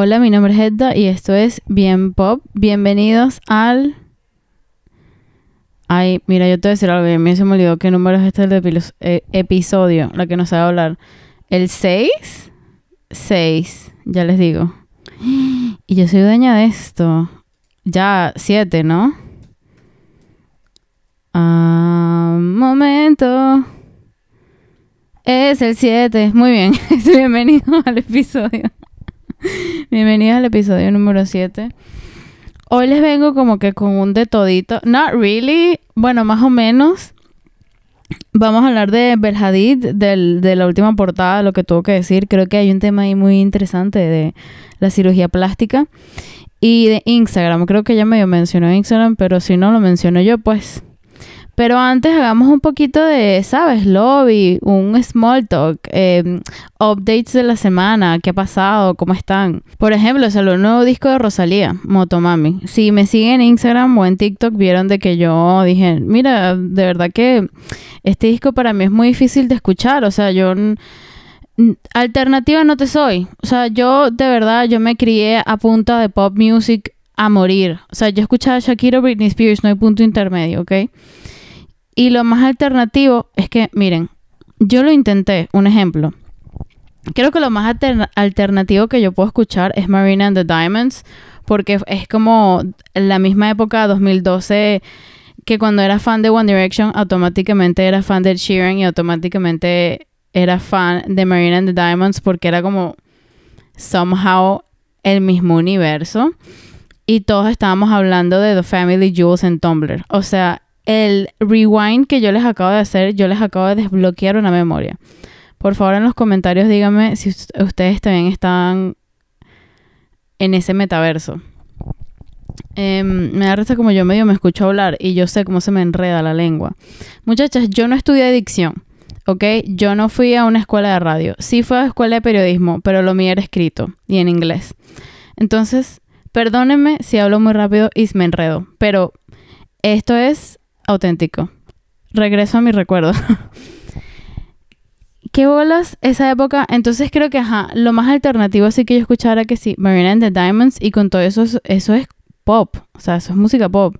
Hola, mi nombre es Edda y esto es Bien Pop. Bienvenidos al... Ay, mira, yo te voy a decir algo, a mí se me olvidó qué número es este del eh, episodio, la que nos va a hablar. ¿El 6? 6, ya les digo. Y yo soy dueña de esto. Ya, 7, ¿no? Ah, momento. Es el 7. Muy bien. Bienvenidos al episodio. Bienvenidos al episodio número 7. Hoy les vengo como que con un de todito. Not really. Bueno, más o menos. Vamos a hablar de Belhadid, de la última portada, lo que tuvo que decir. Creo que hay un tema ahí muy interesante de la cirugía plástica. Y de Instagram. Creo que ya medio mencionó Instagram, pero si no lo menciono yo, pues pero antes hagamos un poquito de, ¿sabes? Lobby, un small talk, em, updates de la semana, qué ha pasado, cómo están. Por ejemplo, salió un nuevo disco de Rosalía, Motomami. Si me siguen en Instagram o en TikTok, vieron de que yo dije, mira, de verdad que este disco para mí es muy difícil de escuchar. O sea, yo alternativa no te soy. O sea, yo de verdad, yo me crié a punta de pop music a morir. O sea, yo escuchaba Shakira Britney Spears, no hay punto intermedio, ¿ok? Y lo más alternativo es que, miren, yo lo intenté, un ejemplo. Creo que lo más alternativo que yo puedo escuchar es Marina and the Diamonds, porque es como la misma época, 2012, que cuando era fan de One Direction, automáticamente era fan de Sheeran y automáticamente era fan de Marina and the Diamonds, porque era como somehow el mismo universo. Y todos estábamos hablando de The Family Jewels en Tumblr. O sea, el rewind que yo les acabo de hacer, yo les acabo de desbloquear una memoria. Por favor, en los comentarios díganme si ustedes también están en ese metaverso. Em, me da risa como yo medio me escucho hablar y yo sé cómo se me enreda la lengua. Muchachas, yo no estudié dicción, ¿ok? Yo no fui a una escuela de radio. Sí fui a la escuela de periodismo, pero lo mío era escrito y en inglés. Entonces, perdónenme si hablo muy rápido y me enredo, pero esto es auténtico. Regreso a mi recuerdo. ¿Qué bolas esa época? Entonces creo que, ajá, lo más alternativo así que yo escuchara que sí, Marina and the Diamonds y con todo eso, eso es pop. O sea, eso es música pop.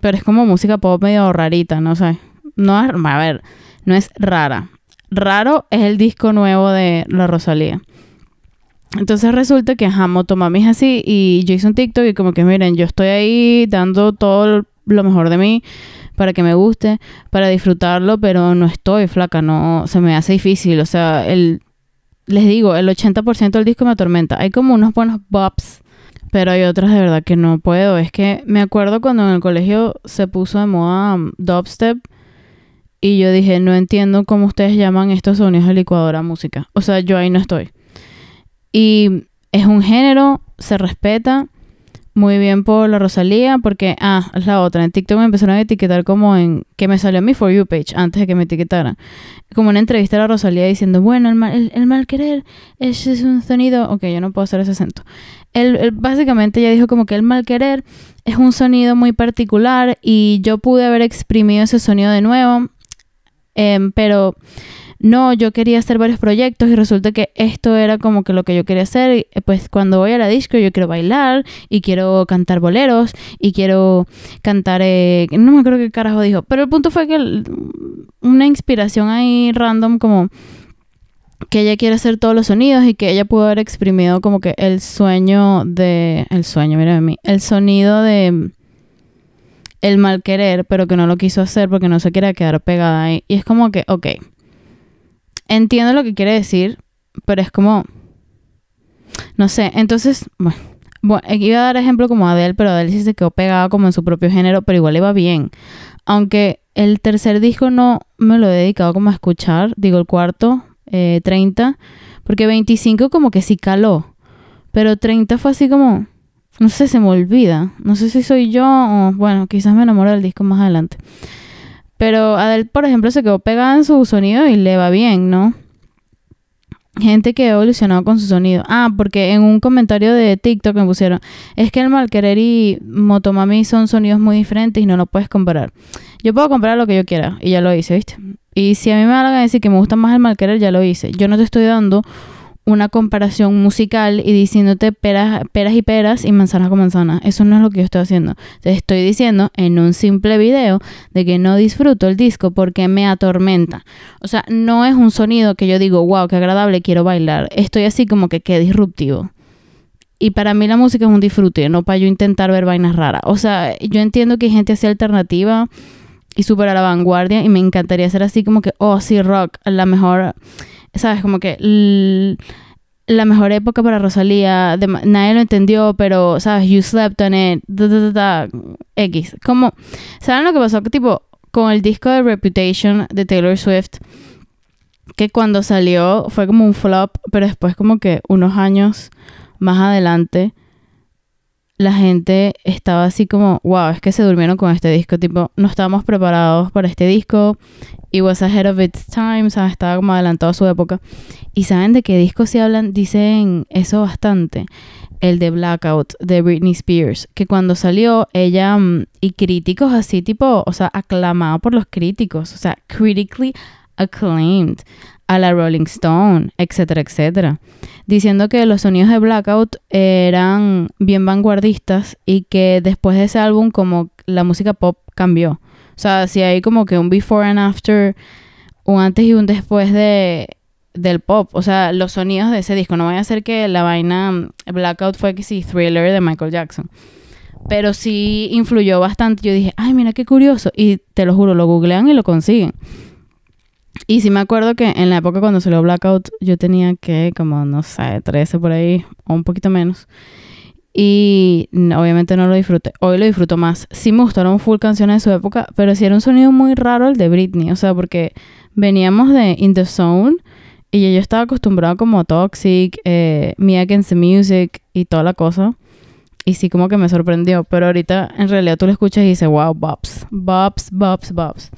Pero es como música pop medio rarita, no sé. no es, a ver, no es rara. Raro es el disco nuevo de La Rosalía. Entonces resulta que, ajá, Motomami es así y yo hice un TikTok y como que, miren, yo estoy ahí dando todo lo mejor de mí para que me guste, para disfrutarlo, pero no estoy flaca, no, se me hace difícil, o sea, el, les digo, el 80% del disco me atormenta, hay como unos buenos bops, pero hay otras de verdad que no puedo, es que me acuerdo cuando en el colegio se puso de moda um, dubstep, y yo dije, no entiendo cómo ustedes llaman estos sonidos de licuadora música. O sea, yo ahí no estoy. Y es un género, se respeta, muy bien por la Rosalía, porque, ah, es la otra. En TikTok me empezaron a etiquetar como en, que me salió mi For You page antes de que me etiquetaran. Como una entrevista a la Rosalía diciendo, bueno, el mal, querer, ese es un sonido, ok, yo no puedo hacer ese acento. Él, básicamente ella dijo como que el mal querer es un sonido muy particular y yo pude haber exprimido ese sonido de nuevo, em, pero no, yo quería hacer varios proyectos y resulta que esto era como que lo que yo quería hacer. Eh, pues cuando voy a la disco yo quiero bailar y quiero cantar boleros y quiero cantar, eh, no me acuerdo qué carajo dijo, pero el punto fue que una inspiración ahí random como que ella quiere hacer todos los sonidos y que ella pudo haber exprimido como que el sueño de, el sueño, mira a mí, el sonido de el mal querer, pero que no lo quiso hacer porque no se quiera quedar pegada ahí. Y es como que, ok Entiendo lo que quiere decir, pero es como. No sé, entonces, bueno, iba a dar ejemplo como Adele, pero Adele sí se quedó pegada como en su propio género, pero igual iba bien. Aunque el tercer disco no me lo he dedicado como a escuchar, digo el cuarto, 30, eh, porque 25 como que sí caló, pero 30 fue así como, no sé, se me olvida, no sé si soy yo o bueno, quizás me enamoro del disco más adelante. Pero Adel, por ejemplo, se quedó pegada en su sonido y le va bien, ¿no? Gente que ha evolucionado con su sonido. Ah, porque en un comentario de TikTok me pusieron, es que el Malquerer y Motomami son sonidos muy diferentes y no lo puedes comparar. Yo puedo comparar lo que yo quiera y ya lo hice, ¿viste? Y si a mí me van a decir que me gusta más el Malquerer, ya lo hice. Yo no te estoy dando una comparación musical y diciéndote peras, peras y peras y manzanas con manzanas. Eso no es lo que yo estoy haciendo. Te estoy diciendo en un simple video de que no disfruto el disco porque me atormenta. O sea, no es un sonido que yo digo, wow, qué agradable, quiero bailar. Estoy así como que qué disruptivo. Y para mí la música es un disfrute, no para yo intentar ver vainas raras. O sea, yo entiendo que hay gente así alternativa y súper a la vanguardia y me encantaría ser así como que, oh, sí, rock, la mejor ¿sabes? Como que la mejor época para Rosalía, nadie lo entendió, pero, ¿sabes? You slept on it, da, da, da, X. Como, ¿saben lo que pasó? Que tipo, con el disco de Reputation de Taylor Swift, que cuando salió fue como un flop, pero después como que unos años más adelante la gente estaba así como, wow, es que se durmieron con este disco, tipo, no estábamos preparados para este disco, y was ahead of its time, o sea, estaba como adelantado su época. Y saben de qué disco se hablan, dicen eso bastante, el de Blackout, de Britney Spears, que cuando salió ella, mm, y críticos así, tipo, o sea, aclamado por los críticos, o sea, critically acclaimed a la Rolling Stone, etcétera, etcétera, diciendo que los sonidos de Blackout eran bien vanguardistas y que después de ese álbum como la música pop cambió. O sea, si hay como que un before and after, un antes y un después de del pop, o sea, los sonidos de ese disco, no voy a hacer que la vaina Blackout fue que sí, Thriller de Michael Jackson. Pero sí influyó bastante. Yo dije, ay, mira qué curioso. Y te lo juro, lo googlean y lo consiguen. Y sí me acuerdo que en la época cuando salió Blackout, yo tenía que, como, no sé, 13 por ahí, o un poquito menos. Y obviamente no lo disfruté. Hoy lo disfruto más. Sí me gustaron full canciones de su época, pero sí era un sonido muy raro el de Britney. O sea, porque veníamos de In the Zone y yo estaba acostumbrado como a Toxic, eh, Me Against the Music y toda la cosa. Y sí, como que me sorprendió. Pero ahorita en realidad tú lo escuchas y dices, wow, bops, bops, bops, bops.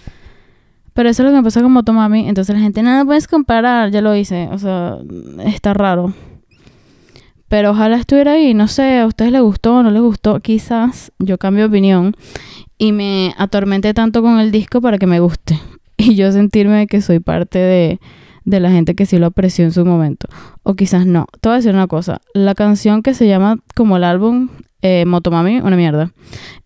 Pero eso es lo que me pasó con Motomami. Entonces la gente, nada, puedes comparar, ya lo hice. O sea, está raro. Pero ojalá estuviera ahí. No sé, a ustedes les gustó o no les gustó. Quizás yo cambio de opinión y me atormenté tanto con el disco para que me guste. Y yo sentirme que soy parte de, de la gente que sí lo apreció en su momento. O quizás no. Te voy a decir una cosa. La canción que se llama como el álbum, eh, Motomami, una mierda.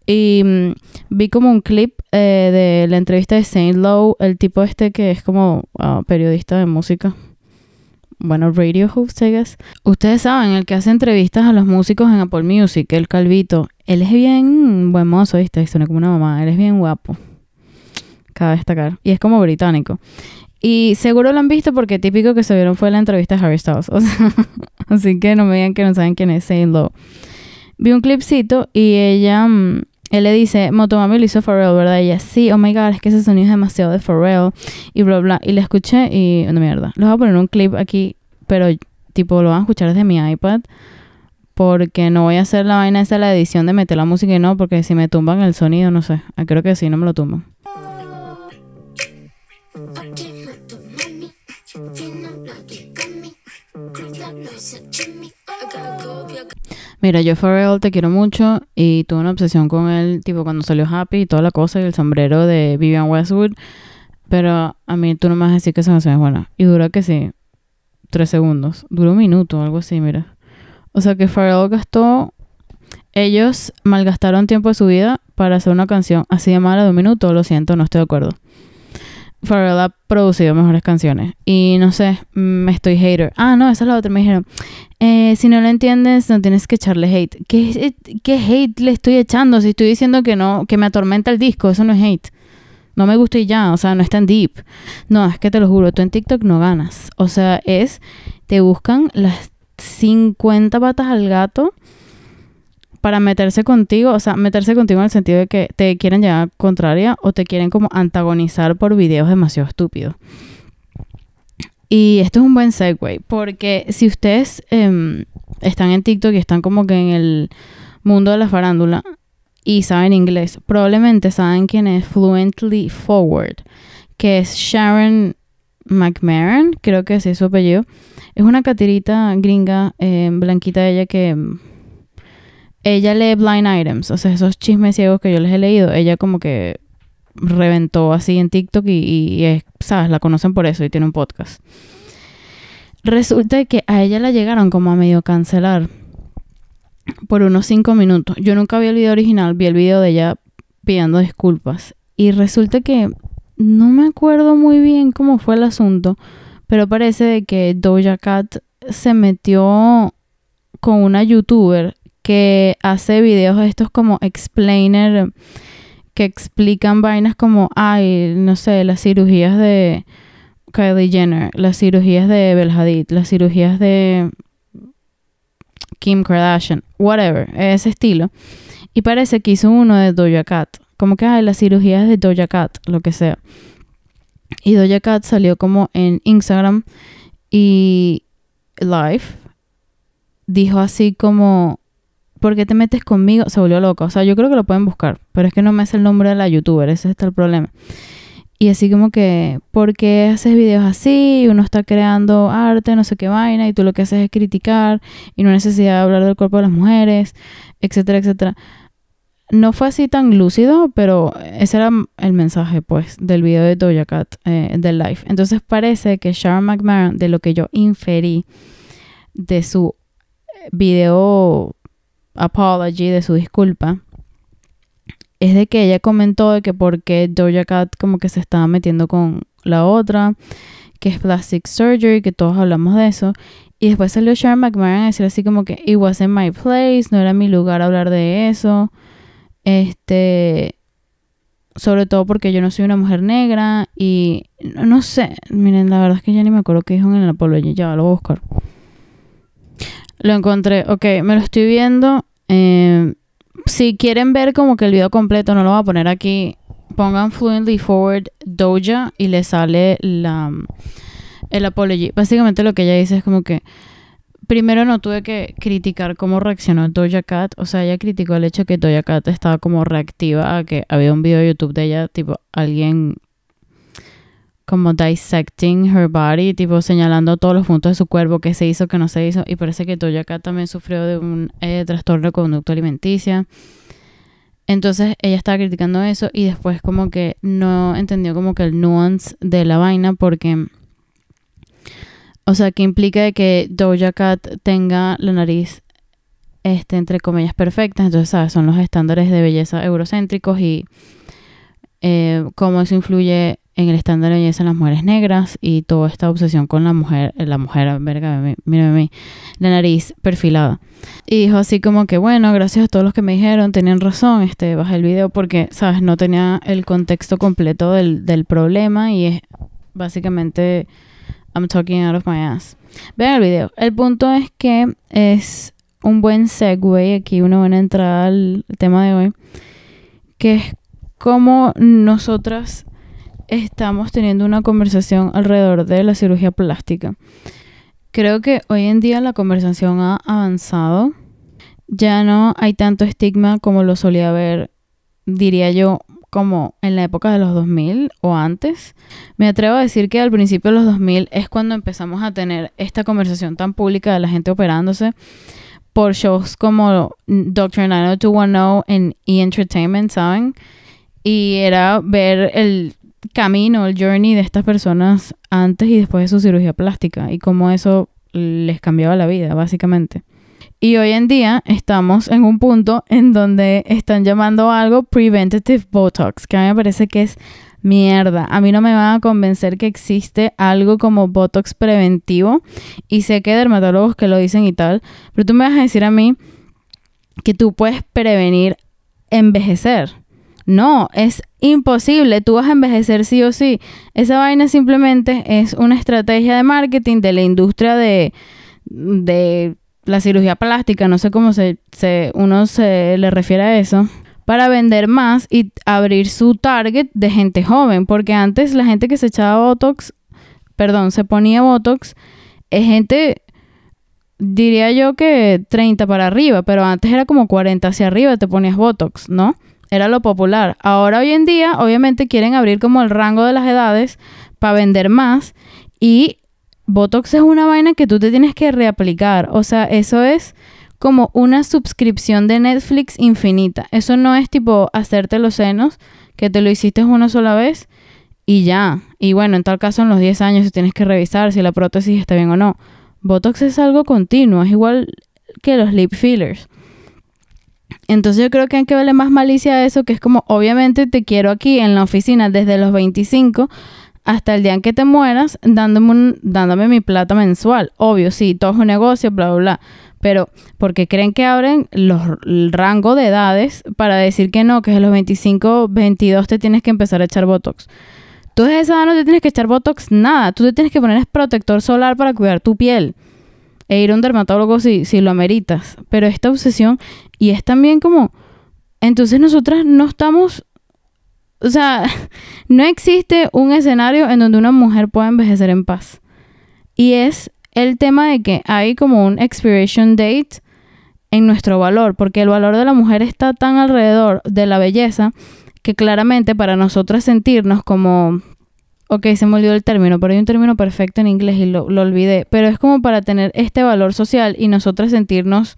Y mm, vi como un clip eh, de la entrevista de Saint Lowe, el tipo este que es como ah, periodista de música. Bueno, radio host, I guess. Ustedes saben, el que hace entrevistas a los músicos en Apple Music, el Calvito. Él es bien buen mozo, ¿viste? Suena como una mamá. Él es bien guapo. Cabe destacar. Y es como británico. Y seguro lo han visto porque típico que se vieron fue la entrevista de Harry Styles. así que no me digan que no saben quién es Saint Lowe vi un clipcito y ella, mm, él le dice, Motomami lo hizo Pharrell, ¿verdad? Y ella, sí, oh my god, es que ese sonido es demasiado de Pharrell y bla, bla. Y la escuché y, no mierda, les voy a poner un clip aquí, pero tipo lo van a escuchar desde mi iPad porque no voy a hacer la vaina esa la edición de meter la música y no, porque si me tumban el sonido, no sé, creo que sí, no me lo tumban. Mira, yo Pharrell te quiero mucho y tuve una obsesión con él, tipo cuando salió Happy y toda la cosa y el sombrero de Vivian Westwood. Pero a mí tú no me vas a decir que esa canción es buena. Y dura que sí, tres segundos. Dura un minuto, algo así, mira. O sea que Pharrell gastó. Ellos malgastaron tiempo de su vida para hacer una canción así de mala de un minuto. Lo siento, no estoy de acuerdo. Pharrell ha producido mejores canciones. Y no sé, me mm, estoy hater. Ah, no, esa es la otra. Me dijeron, eh, si no lo entiendes, no tienes que echarle hate. ¿Qué, ¿Qué, hate le estoy echando? Si estoy diciendo que no, que me atormenta el disco, eso no es hate. No me gusta y ya, o sea, no es tan deep. No, es que te lo juro, tú en TikTok no ganas. O sea, es, te buscan las 50 patas al gato para meterse contigo, o sea, meterse contigo en el sentido de que te quieren llevar contraria o te quieren como antagonizar por videos demasiado estúpidos. Y esto es un buen segue, porque si ustedes em, están en TikTok y están como que en el mundo de la farándula y saben inglés, probablemente saben quién es Fluently Forward, que es Sharon McMahon, creo que es su apellido. Es una catirita gringa, em, blanquita ella, que em, ella lee blind items, o sea, esos chismes ciegos que yo les he leído, ella como que reventó así en TikTok y, sabes, la conocen por eso y tiene un podcast. Resulta que a ella la llegaron como a medio cancelar por unos cinco minutos. Yo nunca vi el video original, vi el video de ella pidiendo disculpas. Y resulta que no me acuerdo muy bien cómo fue el asunto, pero parece de que Doja Cat se metió con una youtuber que hace videos estos como explainer que explican vainas como, ay, no sé, las cirugías de Kylie Jenner, las cirugías de Bel Hadid, las cirugías de Kim Kardashian, whatever, ese estilo. Y parece que hizo uno de Doja Cat, como que, ay, las cirugías de Doja Cat, lo que sea. Y Doja Cat salió como en Instagram y live dijo así como ¿por qué te metes conmigo? Se volvió loca. O sea, yo creo que lo pueden buscar, pero es que no me hace el nombre de la youtuber, ese es el problema. Y así como que, ¿por qué haces videos así? Uno está creando arte, no sé qué vaina, y tú lo que haces es criticar, y no necesidad de hablar del cuerpo de las mujeres, etcétera, etcétera. No fue así tan lúcido, pero ese era el mensaje, pues, del video de Doja Cat, eh, del live. Entonces parece que Sharon McMahon, de lo que yo inferí de su video apology, de su disculpa, es de que ella comentó de que porque Doja Cat como que se estaba metiendo con la otra, que es plastic surgery, que todos hablamos de eso. Y después salió Sharon McMahon a decir así como que it wasn't my place, no era mi lugar hablar de eso. Este, sobre todo porque yo no soy una mujer negra y no, sé, miren, la verdad es que ya ni me acuerdo qué dijo en el apology, ya lo voy a buscar. Lo encontré. Ok, me lo estoy viendo. Eh, si quieren ver como que el video completo, no lo voy a poner aquí. Pongan Fluently Forward Doja y le sale la, el apology. Básicamente lo que ella dice es como que primero no tuve que criticar cómo reaccionó Doja Cat. O sea, ella criticó el hecho que Doja Cat estaba como reactiva a que había un video de YouTube de ella, tipo, alguien como dissecting her body, tipo señalando todos los puntos de su cuerpo, qué se hizo, qué no se hizo. Y parece que Doja Cat también sufrió de un eh, trastorno de conducta alimenticia. Entonces ella estaba criticando eso y después como que no entendió como que el nuance de la vaina porque... O sea, que implica que Doja Cat tenga la nariz, este, entre comillas, perfecta. Entonces, ¿sabes? Son los estándares de belleza eurocéntricos y eh, cómo eso influye en el estándar de belleza en las mujeres negras y toda esta obsesión con la mujer, la mujer, verga, mírame a la nariz perfilada. Y dijo así como que, bueno, gracias a todos los que me dijeron, tenían razón, este, bajé el video porque, sabes, no tenía el contexto completo del, del problema y es básicamente, I'm talking out of my ass. Vean el video. El punto es que es un buen segue, aquí una buena entrada al tema de hoy, que es cómo nosotras estamos teniendo una conversación alrededor de la cirugía plástica. Creo que hoy en día la conversación ha avanzado. Ya no hay tanto estigma como lo solía haber, diría yo, como en la época de los 2000 o antes. Me atrevo a decir que al principio de los 2000 es cuando empezamos a tener esta conversación tan pública de la gente operándose por shows como Doctor 90210 en E! Entertainment, ¿saben? Y era ver el camino, el journey de estas personas antes y después de su cirugía plástica y cómo eso les cambiaba la vida, básicamente. Y hoy en día estamos en un punto en donde están llamando algo preventative Botox, que a mí me parece que es mierda. A mí no me van a convencer que existe algo como Botox preventivo. Y sé que hay dermatólogos que lo dicen y tal, pero tú me vas a decir a mí que tú puedes prevenir envejecer. No, es imposible, tú vas a envejecer sí o sí. Esa vaina simplemente es una estrategia de marketing de la industria de, la cirugía plástica, no sé cómo se, uno se le refiere a eso, para vender más y abrir su target de gente joven, porque antes la gente que se echaba Botox, perdón, se ponía Botox, es gente, diría yo que 30 para arriba, pero antes era como 40 hacia arriba, te ponías Botox, ¿no? era lo popular. Ahora hoy en día, obviamente, quieren abrir como el rango de las edades para vender más. Y Botox es una vaina que tú te tienes que reaplicar. O sea, eso es como una suscripción de Netflix infinita. Eso no es tipo hacerte los senos, que te lo hiciste una sola vez y ya. Y bueno, en tal caso, en los 10 años tienes que revisar si la prótesis está bien o no. Botox es algo continuo, es igual que los lip fillers. Entonces yo creo que hay que verle más malicia a eso, que es como, obviamente te quiero aquí en la oficina desde los 25 hasta el día en que te mueras, dándome, mi plata mensual. Obvio, sí, todo es un negocio, bla, bla, bla. Pero porque creen que abren los, el rango de edades para decir que no, que a los 25, 22 te tienes que empezar a echar Botox. Tú desde esa edad no te tienes que echar Botox nada. Tú te tienes que poner protector solar para cuidar tu piel e ir a un dermatólogo si, lo ameritas. Pero esta obsesión, y es también como, entonces nosotras no estamos, o sea, no existe un escenario en donde una mujer pueda envejecer en paz. Y es el tema de que hay como un expiration date en nuestro valor, porque el valor de la mujer está tan alrededor de la belleza que claramente para nosotras sentirnos como Ok, se me olvidó el término, pero hay un término perfecto en inglés y lo, olvidé. Pero es como para tener este valor social y nosotras sentirnos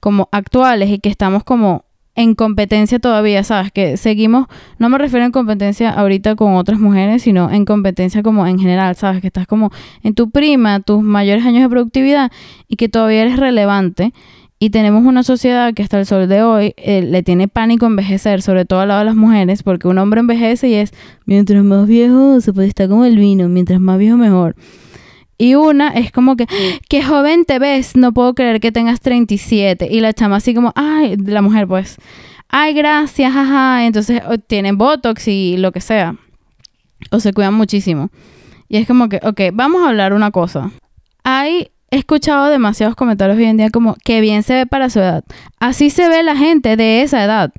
como actuales y que estamos como en competencia todavía, ¿sabes? Que seguimos, no me refiero en competencia ahorita con otras mujeres, sino en competencia como en general, ¿sabes? Que estás como en tu prima, tus mayores años de productividad y que todavía eres relevante y tenemos una sociedad que hasta el sol de hoy eh, le tiene pánico envejecer, sobre todo al lado de las mujeres, porque un hombre envejece y es, mientras más viejo se puede estar como el vino, mientras más viejo mejor. Y una es como que, qué joven te ves, no puedo creer que tengas 37. Y la chama así como, ay, la mujer pues, ay, gracias, ajá. Entonces tienen Botox y lo que sea. O se cuidan muchísimo. Y es como que, ok, vamos a hablar una cosa. Hay he escuchado demasiados comentarios hoy en día como, que bien se ve para su edad. Así se ve la gente de esa edad.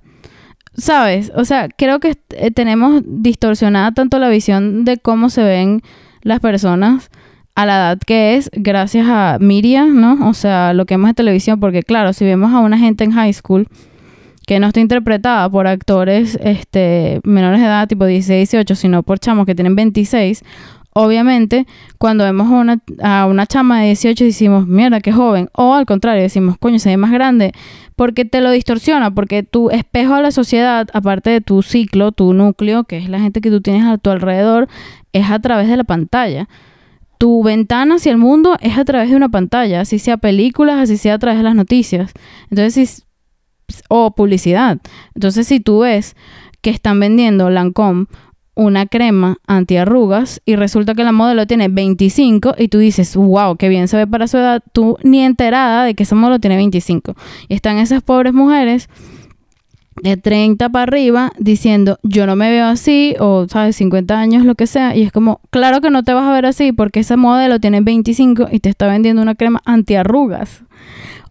¿Sabes? O sea, creo que eh, tenemos distorsionada tanto la visión de cómo se ven las personas a la edad que es, gracias a Miriam, ¿no? O sea, lo que vemos en televisión, porque claro, si vemos a una gente en high school que no está interpretada por actores este, menores de edad, tipo 16, 18, sino por chamos que tienen 26 obviamente, cuando vemos a una, chama de 18 decimos, mierda, qué joven. O al contrario, decimos, coño, se ve más grande. Porque te lo distorsiona, porque tu espejo a la sociedad, aparte de tu ciclo, tu núcleo, que es la gente que tú tienes a tu alrededor, es a través de la pantalla. Tu ventana hacia el mundo es a través de una pantalla, así sea películas, así sea a través de las noticias. Entonces, o publicidad. Entonces, si tú ves que están vendiendo Lancome una crema antiarrugas y resulta que la modelo tiene 25 y tú dices, wow, qué bien se ve para su edad, tú ni enterada de que esa modelo tiene 25. Y están esas pobres mujeres de 30 para arriba diciendo, yo no me veo así, o sabes, 50 años, lo que sea, y es como, claro que no te vas a ver así porque esa modelo tiene 25 y te está vendiendo una crema antiarrugas.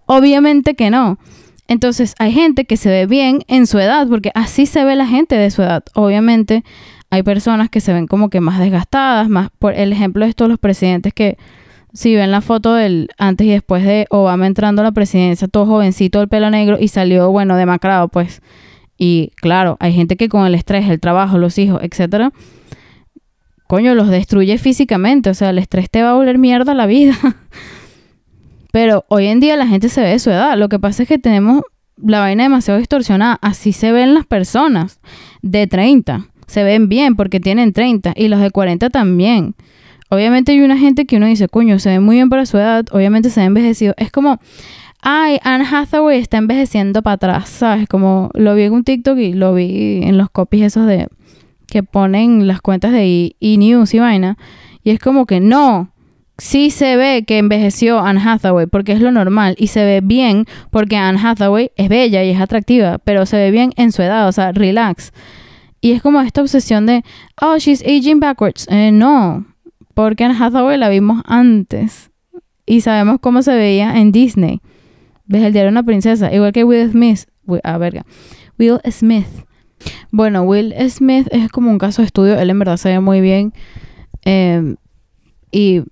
Obviamente que no. Entonces hay gente que se ve bien en su edad, porque así se ve la gente de su edad. Obviamente hay personas que se ven como que más desgastadas, más por el ejemplo de estos los presidentes que si ven la foto del antes y después de Obama entrando a la presidencia, todo jovencito, el pelo negro y salió bueno demacrado, pues. Y claro, hay gente que con el estrés, el trabajo, los hijos, etcétera, coño, los destruye físicamente, o sea, el estrés te va a volver mierda la vida. Pero hoy en día la gente se ve de su edad, lo que pasa es que tenemos la vaina demasiado distorsionada, así se ven las personas de 30 se ven bien porque tienen 30 y los de 40 también. Obviamente hay una gente que uno dice, coño, se ve muy bien para su edad, obviamente se ha envejecido. Es como, ay, Anne Hathaway está envejeciendo para atrás, ¿sabes? Como lo vi en un TikTok y lo vi en los copies esos de que ponen las cuentas de E-News y vaina. Y es como que no, sí se ve que envejeció Anne Hathaway porque es lo normal y se ve bien porque Anne Hathaway es bella y es atractiva, pero se ve bien en su edad, o sea, relax. Y es como esta obsesión de, oh, she's aging backwards. Eh, no, porque en Hathaway la vimos antes. Y sabemos cómo se veía en Disney. Ves el diario de una princesa, igual que Will Smith. Will, ah, verga. Will Smith. Bueno, Will Smith es como un caso de estudio. Él en verdad se ve muy bien. Em, y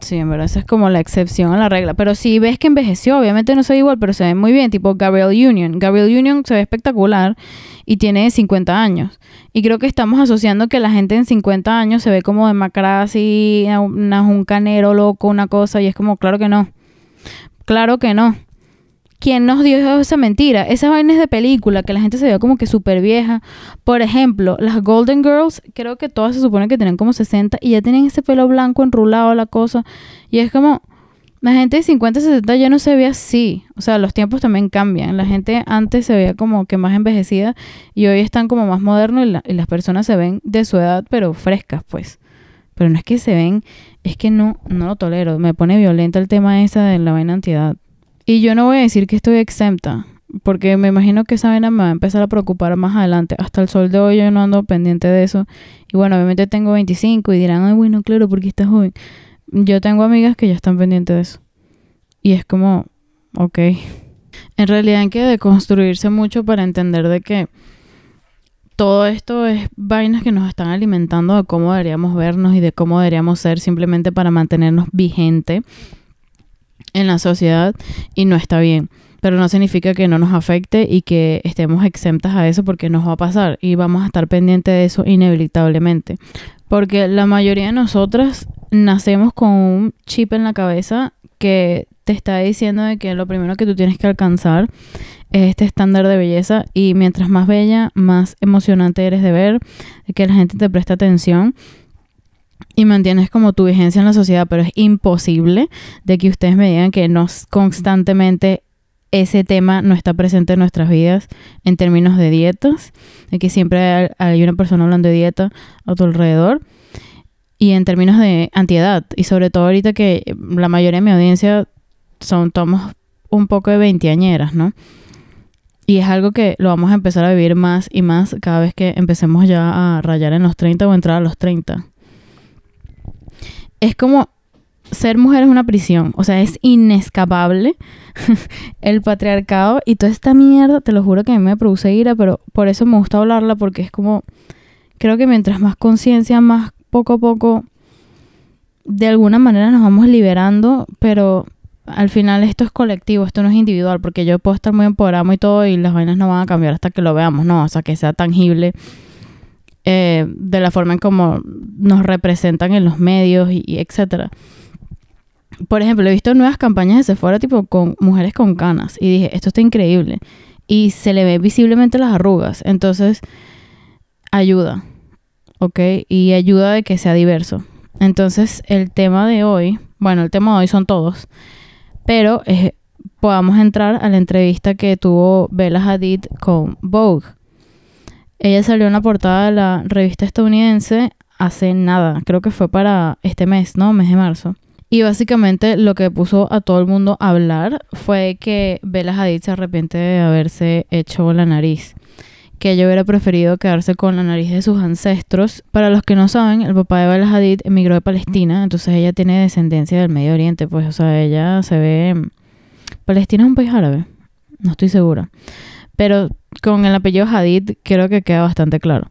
sí, en verdad, esa es como la excepción a la regla. Pero si ves que envejeció, obviamente no se ve igual, pero se ve muy bien. Tipo Gabriel Union. Gabriel Union se ve espectacular y tiene 50 años. Y creo que estamos asociando que la gente en 50 años se ve como de así, un canero loco, una cosa, y es como, claro que no. Claro que no. ¿Quién nos dio esa mentira? Esas vainas de película que la gente se ve como que súper vieja. Por ejemplo, las Golden Girls, creo que todas se supone que tienen como 60 y ya tienen ese pelo blanco enrulado, la cosa. Y es como, la gente de 50, 60 ya no se ve así. O sea, los tiempos también cambian. La gente antes se veía como que más envejecida y hoy están como más modernos y, las personas se ven de su edad, pero frescas, pues. Pero no es que se ven, es que no, no lo tolero. Me pone violenta el tema esa de la vaina antiedad. Y yo no voy a decir que estoy exenta, porque me imagino que esa vaina me va a empezar a preocupar más adelante. Hasta el sol de hoy yo no ando pendiente de eso. Y bueno, obviamente tengo 25 y dirán, ay, bueno, claro, porque estás joven. Yo tengo amigas que ya están pendientes de eso. Y es como, ok. En realidad hay que deconstruirse mucho para entender de que todo esto es vainas que nos están alimentando de cómo deberíamos vernos y de cómo deberíamos ser simplemente para mantenernos vigente en la sociedad y no está bien. Pero no significa que no nos afecte y que estemos exentas a eso porque nos va a pasar y vamos a estar pendientes de eso inevitablemente. Porque la mayoría de nosotras nacemos con un chip en la cabeza que te está diciendo de que lo primero que tú tienes que alcanzar es este estándar de belleza y mientras más bella, más emocionante eres de ver, que la gente te presta atención y mantienes como tu vigencia en la sociedad, pero es imposible de que ustedes me digan que no constantemente ese tema no está presente en nuestras vidas en términos de dietas, de que siempre hay, hay una persona hablando de dieta a tu alrededor y en términos de antiedad. Y sobre todo ahorita que la mayoría de mi audiencia son tomos un poco de veinteañeras, ¿no? Y es algo que lo vamos a empezar a vivir más y más cada vez que empecemos ya a rayar en los 30 o entrar a los 30. Es como ser mujer es una prisión, o sea, es inescapable el patriarcado y toda esta mierda, te lo juro que a mí me produce ira, pero por eso me gusta hablarla porque es como, creo que mientras más conciencia, más poco a poco, de alguna manera nos vamos liberando, pero al final esto es colectivo, esto no es individual, porque yo puedo estar muy empoderado y todo y las vainas no van a cambiar hasta que lo veamos, no, o sea, que sea tangible eh, de la forma en como nos representan en los medios y, etcétera. Por ejemplo, he visto nuevas campañas de Sephora tipo con mujeres con canas y dije, esto está increíble y se le ve visiblemente las arrugas, entonces ayuda. ¿ok? Y ayuda de que sea diverso. Entonces, el tema de hoy, bueno, el tema de hoy son todos, pero eh, podamos entrar a la entrevista que tuvo Bella Hadid con Vogue. Ella salió en la portada de la revista estadounidense hace nada, creo que fue para este mes, ¿no? Mes de marzo. Y básicamente lo que puso a todo el mundo a hablar fue que Bella Hadid se arrepiente de haberse hecho la nariz que ella hubiera preferido quedarse con la nariz de sus ancestros. Para los que no saben, el papá de Bala Hadid emigró de Palestina, entonces ella tiene descendencia del Medio Oriente, pues, o sea, ella se ve... Palestina es un país árabe, no estoy segura. Pero con el apellido Hadid creo que queda bastante claro.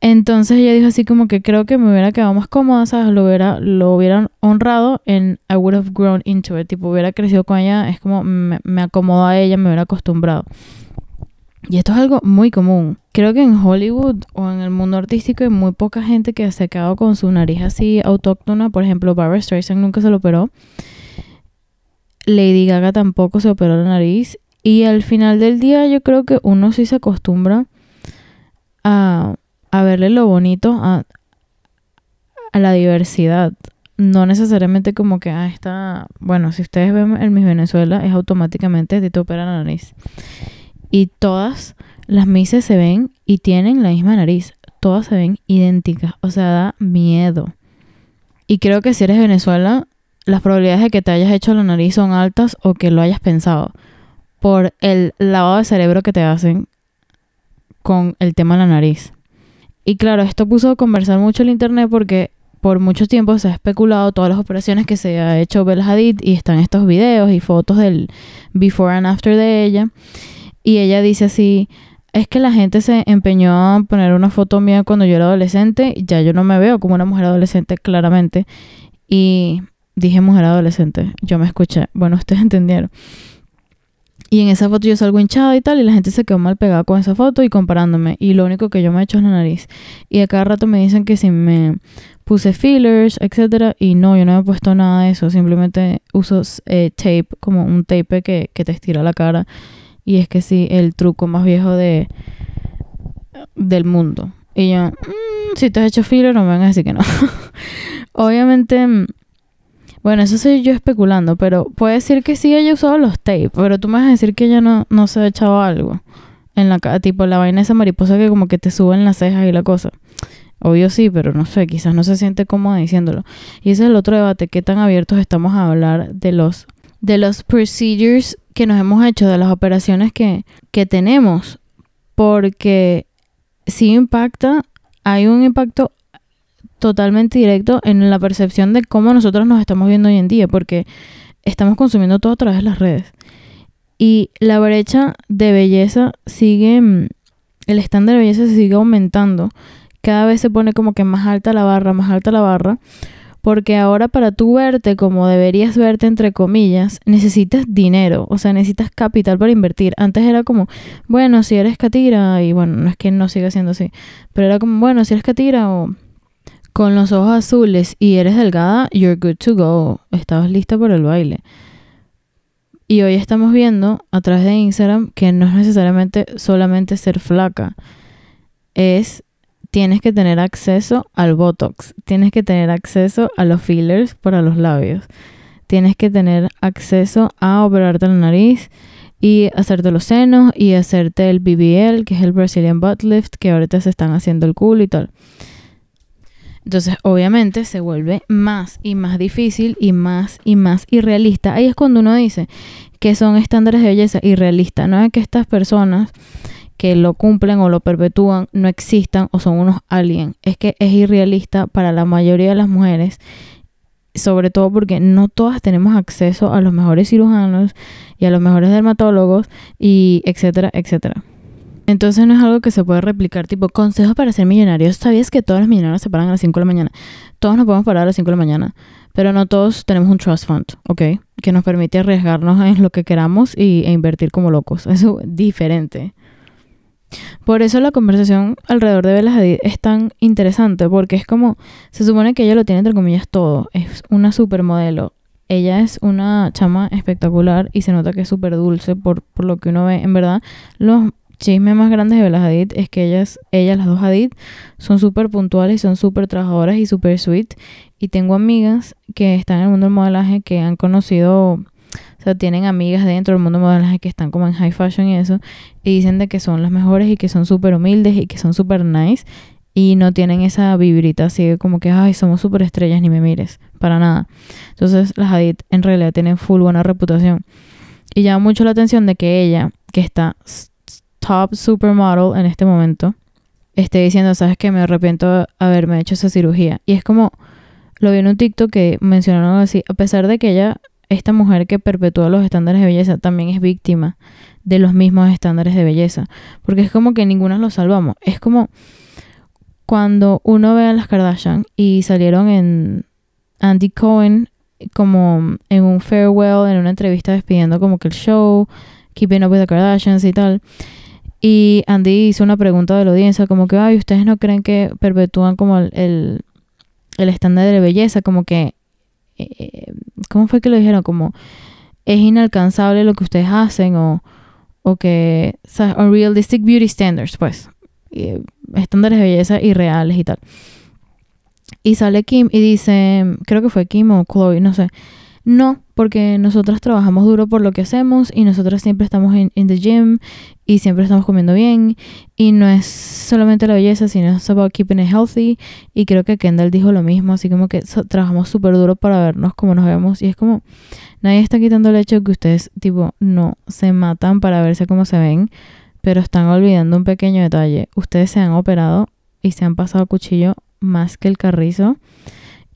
Entonces ella dijo así como que creo que me hubiera quedado más cómoda, o Lo, hubiera, lo hubieran honrado en I would have grown into it. Tipo, hubiera crecido con ella, es como me acomodo a ella, me hubiera acostumbrado. Y esto es algo muy común. Creo que en Hollywood o en el mundo artístico hay muy poca gente que se ha quedado con su nariz así autóctona. Por ejemplo, Barbara Streisand nunca se lo operó. Lady Gaga tampoco se operó la nariz. Y al final del día yo creo que uno sí se acostumbra a, a verle lo bonito a, a la diversidad. No necesariamente como que a ah, esta... Bueno, si ustedes ven en mis Venezuela es automáticamente de te opera la nariz y todas las mises se ven y tienen la misma nariz. Todas se ven idénticas. O sea, da miedo. Y creo que si eres Venezuela, las probabilidades de que te hayas hecho la nariz son altas o que lo hayas pensado. Por el lavado de cerebro que te hacen con el tema de la nariz. Y claro, esto puso a conversar mucho el internet porque por mucho tiempo se ha especulado todas las operaciones que se ha hecho Bel Hadid y están estos videos y fotos del before and after de ella. Y ella dice así, es que la gente se empeñó a poner una foto mía cuando yo era adolescente, ya yo no me veo como una mujer adolescente claramente. Y dije mujer adolescente, yo me escuché, bueno, ustedes entendieron. Y en esa foto yo salgo hinchada y tal, y la gente se quedó mal pegada con esa foto y comparándome. Y lo único que yo me he hecho es la nariz. Y a cada rato me dicen que si me puse fillers, etcétera, y no, yo no he puesto nada de eso, simplemente uso eh, tape, como un tape que, que te estira la cara y es que sí, el truco más viejo de del mundo. Y yo, mm, si te has hecho filo, no me van a decir que no. Obviamente, mm, bueno, eso soy yo especulando, pero puede decir que sí haya usado los tapes, pero tú me vas a decir que ella no, no se ha echado algo. En la tipo la vaina esa mariposa que como que te sube en las cejas y la cosa. Obvio sí, pero no sé, quizás no se siente cómoda diciéndolo. Y ese es el otro debate, qué tan abiertos estamos a hablar de los de los procedures que nos hemos hecho, de las operaciones que, tenemos, porque si impacta, hay un impacto totalmente directo en la percepción de cómo nosotros nos estamos viendo hoy en día, porque estamos consumiendo todo a través de las redes. Y la brecha de belleza sigue, mm, el estándar de belleza sigue aumentando. Cada vez se pone como que más alta la barra, más alta la barra, porque ahora para tú verte como deberías verte, entre comillas, necesitas dinero, o sea, necesitas capital para invertir. Antes era como, bueno, si eres catira, y bueno, no es que no siga siendo así, pero era como, bueno, si eres catira o con los ojos azules y eres delgada, you're good to go, estabas lista para el baile. Y hoy estamos viendo a través de Instagram que no es necesariamente solamente ser flaca, es tienes que tener acceso al Botox, tienes que tener acceso a los fillers para los labios, tienes que tener acceso a operarte la nariz y hacerte los senos y hacerte el BBL, que es el Brazilian Butt Lift, que ahorita se están haciendo el culo y tal. Entonces, obviamente, se vuelve más y más difícil y más y más irrealista. Ahí es cuando uno dice que son estándares de belleza irrealistas. No es que estas personas que lo cumplen o lo perpetúan no existan o son unos aliens. Es que es irrealista para la mayoría de las mujeres, sobre todo porque no todas tenemos acceso a los mejores cirujanos y a los mejores dermatólogos y etcétera, etcétera. Entonces no es algo que se puede replicar, tipo, consejos para ser millonarios. ¿Sabías que todas las millonarias se paran a las 5 de la mañana? Todos nos podemos parar a las 5 de la mañana, pero no todos tenemos un trust fund, ¿ok? Que nos permite arriesgarnos en lo que queramos y, e invertir como locos. Eso es diferente. Por eso la conversación alrededor de Bella Hadid es tan interesante, porque es como, se supone que ella lo tiene entre comillas todo, es una supermodelo. Ella es una chama espectacular y se nota que es súper dulce por, lo que uno ve. En verdad, los chismes más grandes de Bella Hadid es que ellas, ellas las dos Hadid, son súper puntuales, son súper trabajadoras y súper sweet. Y tengo amigas que están en el mundo del modelaje que han conocido o sea, tienen amigas dentro del mundo modelaje que están como en high fashion y eso. Y dicen de que son las mejores y que son súper humildes y que son súper nice. Y no tienen esa vibrita así como que, ay, somos súper estrellas, ni me mires. Para nada. Entonces, las Hadid en realidad tienen full buena reputación. Y llama mucho la atención de que ella, que está top supermodel en este momento, esté diciendo, sabes que me arrepiento de haberme hecho esa cirugía. Y es como, lo vi en un TikTok que mencionaron así, a pesar de que ella esta mujer que perpetúa los estándares de belleza también es víctima de los mismos estándares de belleza. Porque es como que ninguna lo salvamos. Es como cuando uno ve a las Kardashian y salieron en Andy Cohen como en un farewell, en una entrevista despidiendo como que el show, Keeping Up with the Kardashians y tal. Y Andy hizo una pregunta de la audiencia como que, ay, ¿ustedes no creen que perpetúan como el, estándar de belleza? Como que eh, eh, ¿Cómo fue que lo dijeron? Como es inalcanzable lo que ustedes hacen o, o que... O realistic beauty standards, pues. Eh, estándares de belleza irreales y tal. Y sale Kim y dice, creo que fue Kim o Chloe, no sé no, porque nosotras trabajamos duro por lo que hacemos y nosotros siempre estamos en, the gym y siempre estamos comiendo bien y no es solamente la belleza, sino es about keeping it healthy y creo que Kendall dijo lo mismo, así como que trabajamos súper duro para vernos como nos vemos y es como nadie está quitando el hecho de que ustedes tipo no se matan para verse como se ven, pero están olvidando un pequeño detalle. Ustedes se han operado y se han pasado cuchillo más que el carrizo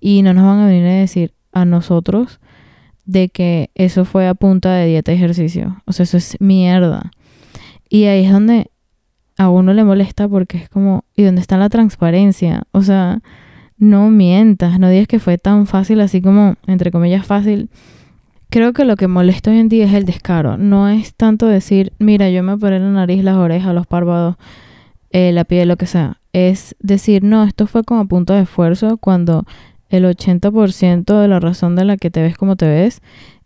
y no nos van a venir a decir a nosotros de que eso fue a punta de dieta y ejercicio. O sea, eso es mierda. Y ahí es donde a uno le molesta porque es como, ¿y dónde está la transparencia? O sea, no mientas, no digas que fue tan fácil, así como, entre comillas, fácil. Creo que lo que molesta hoy en día es el descaro. No es tanto decir, mira, yo me operé la nariz, las orejas, los párpados, eh, la piel, lo que sea. Es decir, no, esto fue como a punto de esfuerzo cuando el 80% de la razón de la que te ves como te ves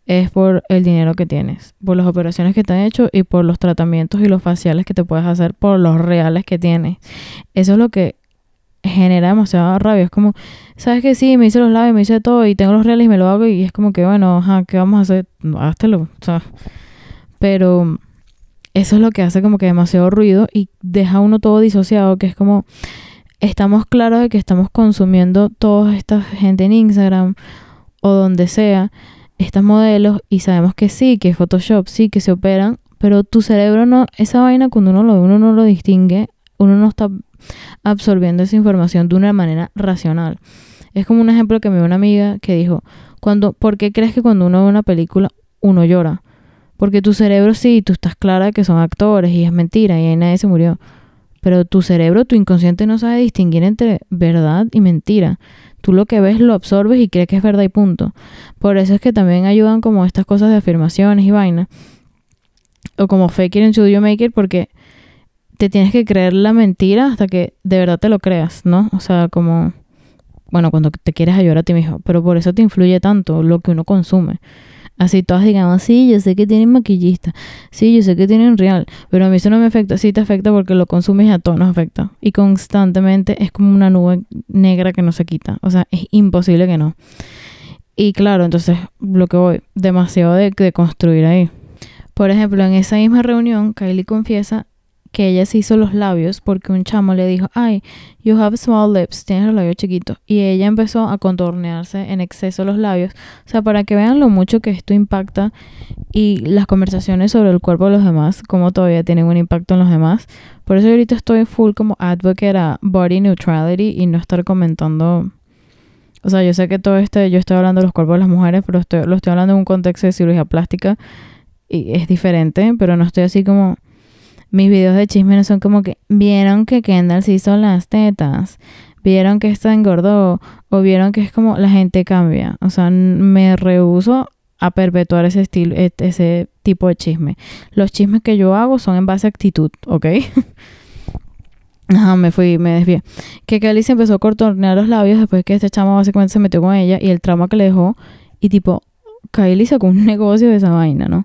es por el dinero que tienes, por las operaciones que te han hecho y por los tratamientos y los faciales que te puedes hacer por los reales que tienes. Eso es lo que genera demasiada rabia. Es como, ¿sabes que Sí, me hice los labios, me hice todo y tengo los reales y me lo hago y es como que, bueno, ajá, ¿qué vamos a hacer? Háztelo. O sea, pero eso es lo que hace como que demasiado ruido y deja uno todo disociado, que es como, estamos claros de que estamos consumiendo toda esta gente en Instagram o donde sea, estos modelos, y sabemos que sí, que Photoshop, sí, que se operan, pero tu cerebro no, esa vaina cuando uno lo uno no lo distingue, uno no está absorbiendo esa información de una manera racional. Es como un ejemplo que me dio una amiga que dijo, cuando, ¿por qué crees que cuando uno ve una película uno llora? Porque tu cerebro sí, tú estás clara de que son actores y es mentira y ahí nadie se murió. Pero tu cerebro, tu inconsciente no sabe distinguir entre verdad y mentira. Tú lo que ves lo absorbes y crees que es verdad y punto. Por eso es que también ayudan como estas cosas de afirmaciones y vainas. O como fake it until you porque te tienes que creer la mentira hasta que de verdad te lo creas, ¿no? O sea, como bueno, cuando te quieres ayudar a ti mismo, pero por eso te influye tanto lo que uno consume. Así todas digamos, sí, yo sé que tienen maquillista, sí, yo sé que tienen real, pero a mí eso no me afecta, sí te afecta porque lo consumes y a todos nos afecta. Y constantemente es como una nube negra que no se quita, o sea, es imposible que no. Y claro, entonces lo que voy, demasiado de, de construir ahí. Por ejemplo, en esa misma reunión, Kylie confiesa que ella se hizo los labios porque un chamo le dijo, ay, you have small lips, tienes los labios chiquitos. Y ella empezó a contornearse en exceso los labios. O sea, para que vean lo mucho que esto impacta y las conversaciones sobre el cuerpo de los demás, cómo todavía tienen un impacto en los demás. Por eso ahorita estoy full como advocate a body neutrality y no estar comentando... O sea, yo sé que todo esto, yo estoy hablando de los cuerpos de las mujeres, pero lo estoy hablando en un contexto de cirugía plástica y es diferente, pero no estoy así como mis videos de chismes no son como que vieron que Kendall se hizo las tetas, vieron que se engordó o vieron que es como la gente cambia. O sea, me rehuso a perpetuar ese estilo, ese tipo de chisme. Los chismes que yo hago son en base a actitud, ¿ok? Ajá, me fui, me desvié. Que Kylie se empezó a cortornear los labios después que este chamo básicamente se metió con ella y el trauma que le dejó. Y tipo, Kylie sacó un negocio de esa vaina, ¿no?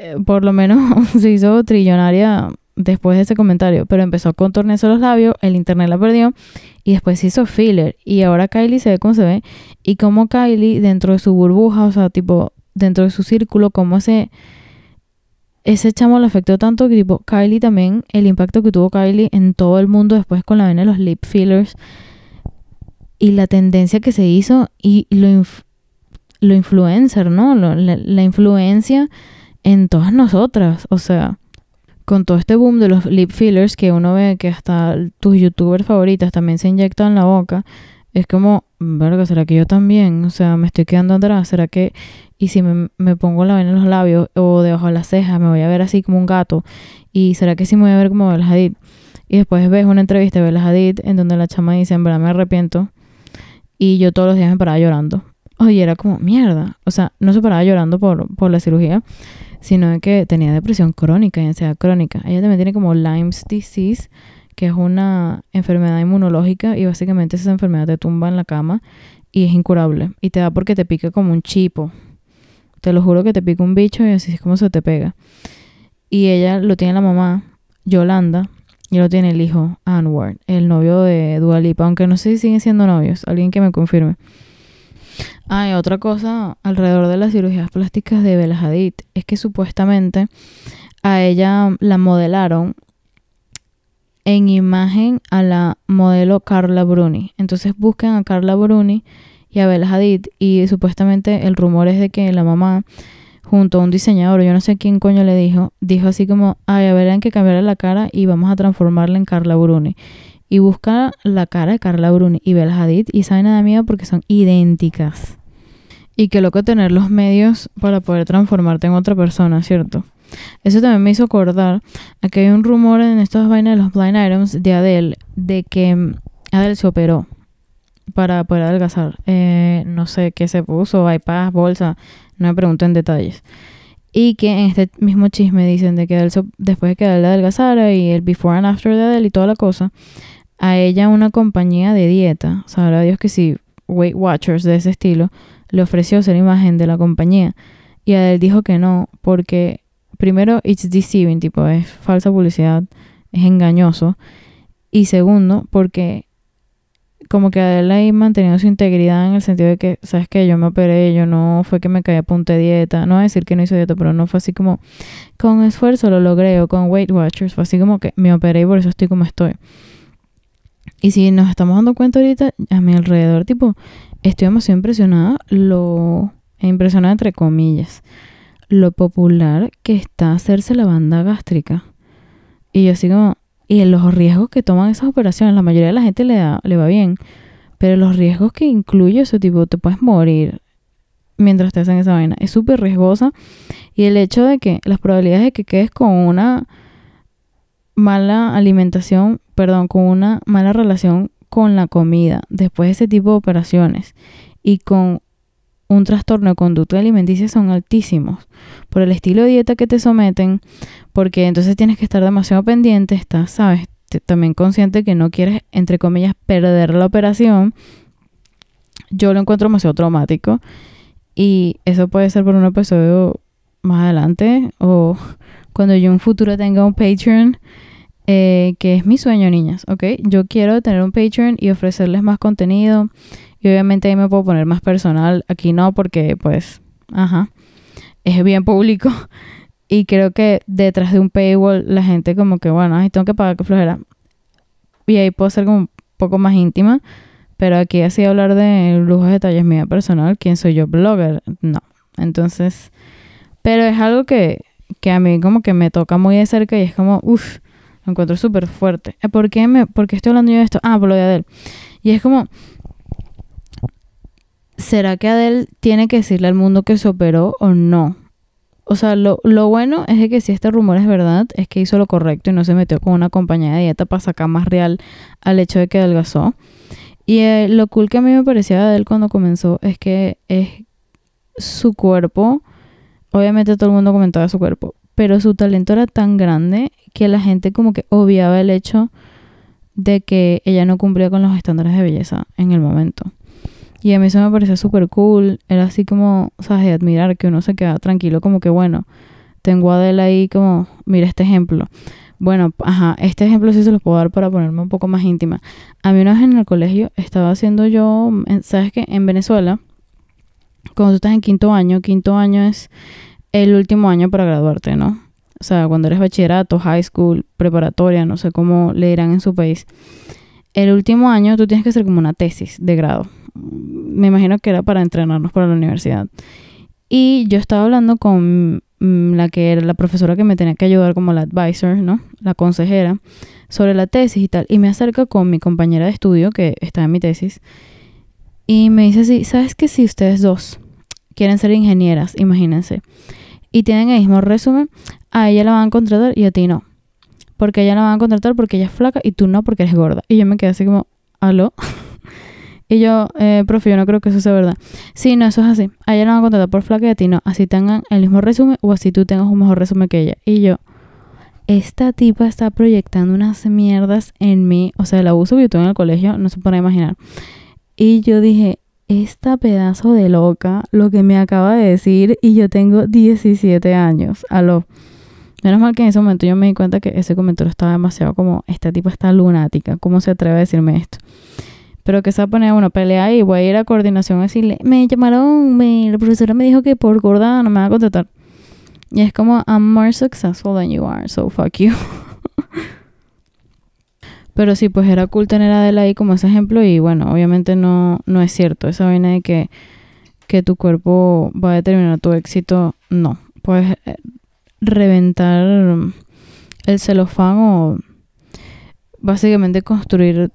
Eh, por lo menos se hizo trillonaria después de ese comentario, pero empezó a contornearse los labios, el internet la perdió y después se hizo filler y ahora Kylie se ve como se ve y como Kylie dentro de su burbuja, o sea, tipo dentro de su círculo, Como se ese chamo le afectó tanto tipo Kylie también el impacto que tuvo Kylie en todo el mundo después con la vena de los lip fillers y la tendencia que se hizo y lo lo influencer, ¿no? la influencia en todas nosotras. O sea, con todo este boom de los lip fillers que uno ve que hasta tus youtubers favoritas también se inyectan en la boca, es como, que ¿será que yo también? O sea, me estoy quedando atrás. ¿Será que.? Y si me, pongo la vena en los labios o debajo de las cejas, me voy a ver así como un gato. ¿Y será que sí me voy a ver como el Hadid? Y después ves una entrevista de Bella Hadid en donde la chama dice, en verdad me arrepiento. Y yo todos los días me paraba llorando. Oye, era como mierda. O sea, no se paraba llorando por, por la cirugía, sino que tenía depresión crónica y ansiedad crónica. Ella también tiene como Lyme's disease, que es una enfermedad inmunológica y básicamente esa enfermedad te tumba en la cama y es incurable. Y te da porque te pica como un chipo. Te lo juro que te pica un bicho y así es como se te pega. Y ella lo tiene la mamá, Yolanda, y lo tiene el hijo, Anwar, el novio de Dualipa, aunque no sé si siguen siendo novios, alguien que me confirme. Hay otra cosa alrededor de las cirugías plásticas de Bella Hadid es que supuestamente a ella la modelaron en imagen a la modelo Carla Bruni. Entonces buscan a Carla Bruni y a Bella Hadid y supuestamente el rumor es de que la mamá junto a un diseñador, yo no sé quién coño le dijo, dijo así como, ay, a ver, hay que cambiarle la cara y vamos a transformarla en Carla Bruni y busca la cara de Carla Bruni y Bel Hadid y saben nada miedo porque son idénticas. Y qué loco tener los medios para poder transformarte en otra persona, ¿cierto? Eso también me hizo acordar a que hay un rumor en estas vainas de los blind items de Adele de que mm, Adele se operó para poder adelgazar. Eh, no sé qué se puso, bypass, bolsa, no me pregunto en detalles. Y que en este mismo chisme dicen de que Adele después de que Adele adelgazara y el before and after de Adele y toda la cosa, a ella una compañía de dieta, a Dios que sí, Weight Watchers de ese estilo, le ofreció ser imagen de la compañía. Y a él dijo que no, porque primero, it's deceiving, tipo, es falsa publicidad, es engañoso. Y segundo, porque como que Adele ahí manteniendo su integridad en el sentido de que, sabes que yo me operé, yo no fue que me caí a punta de dieta, no voy a decir que no hice dieta, pero no fue así como, con esfuerzo lo logré, o con Weight Watchers, fue así como que me operé y por eso estoy como estoy. Y si nos estamos dando cuenta ahorita, a mi alrededor, tipo, estoy demasiado impresionada, lo impresionada entre comillas, lo popular que está hacerse la banda gástrica. Y yo sigo, como, y los riesgos que toman esas operaciones, la mayoría de la gente le, da, le va bien, pero los riesgos que incluye eso, tipo, te puedes morir mientras te hacen esa vaina, es súper riesgosa. Y el hecho de que las probabilidades de que quedes con una mala alimentación perdón, con una mala relación con la comida, después de ese tipo de operaciones y con un trastorno de conducta alimenticia son altísimos por el estilo de dieta que te someten, porque entonces tienes que estar demasiado pendiente, estás, sabes, también consciente que no quieres, entre comillas, perder la operación. Yo lo encuentro demasiado traumático y eso puede ser por un episodio más adelante o cuando yo en un futuro tenga un Patreon eh, que es mi sueño, niñas, ¿ok? Yo quiero tener un Patreon y ofrecerles más contenido. Y obviamente ahí me puedo poner más personal. Aquí no, porque pues, ajá, es bien público. Y creo que detrás de un paywall la gente como que, bueno, ahí tengo que pagar, que flojera. Y ahí puedo ser como un poco más íntima. Pero aquí así hablar de lujos detalles mía personal, ¿quién soy yo? Blogger, no. Entonces, pero es algo que, que a mí como que me toca muy de cerca y es como, uff, encuentro súper fuerte. Eh, ¿Por qué, me, ¿Por estoy hablando yo de esto? Ah, por lo de Adele. Y es como, ¿será que Adele tiene que decirle al mundo que se operó o no? O sea, lo, bueno es que si este rumor es verdad, es que hizo lo correcto y no se metió con una compañía de dieta para sacar más real al hecho de que adelgazó. Y eh, lo cool que a mí me parecía de Adele cuando comenzó es que es su cuerpo. Obviamente todo el mundo comentaba su cuerpo, pero su talento era tan grande que la gente como que obviaba el hecho de que ella no cumplía con los estándares de belleza en el momento. Y a mí eso me parecía súper cool, era así como, sabes de admirar que uno se queda tranquilo como que, bueno, tengo a Adele ahí como, mira este ejemplo. Bueno, ajá, este ejemplo sí se los puedo dar para ponerme un poco más íntima. A mí una vez en el colegio estaba haciendo yo, ¿sabes qué? En Venezuela, cuando tú estás en quinto año, quinto año es el último año para graduarte, ¿no? O sea, cuando eres bachillerato, high school, preparatoria, no sé cómo le dirán en su país. El último año tú tienes que hacer como una tesis de grado. Me imagino que era para entrenarnos para la universidad. Y yo estaba hablando con mm, la que era la profesora que me tenía que ayudar como la advisor, ¿no? La consejera, sobre la tesis y tal. Y me acerca con mi compañera de estudio que está en mi tesis. Y me dice así, ¿sabes que si ustedes dos quieren ser ingenieras, imagínense, y tienen el mismo resumen, a ella la van a contratar y a ti no. Porque ella la van a contratar porque ella es flaca y tú no porque eres gorda. Y yo me quedé así como, aló. y yo, eh, profe, yo no creo que eso sea verdad. Sí, no, eso es así. A ella la van a contratar por flaca y a ti no. Así tengan el mismo resumen o así tú tengas un mejor resumen que ella. Y yo, esta tipa está proyectando unas mierdas en mí. O sea, el abuso que yo tuve en el colegio no se puede imaginar. Y yo dije, esta pedazo de loca lo que me acaba de decir y yo tengo 17 años. Aló. Menos mal que en ese momento yo me di cuenta que ese comentario estaba demasiado como, este tipo está lunática, ¿cómo se atreve a decirme esto? Pero que se va a poner una pelea y voy a ir a coordinación a decirle, me llamaron, me, la profesora me dijo que por gorda no me va a contratar. Y es como, I'm more successful than you are, so fuck you. Pero sí, pues era cool tener a Adela ahí como ese ejemplo y bueno, obviamente no, no es cierto esa vaina de que, tu cuerpo va a determinar tu éxito, no. Puedes eh, reventar el celofán o básicamente construir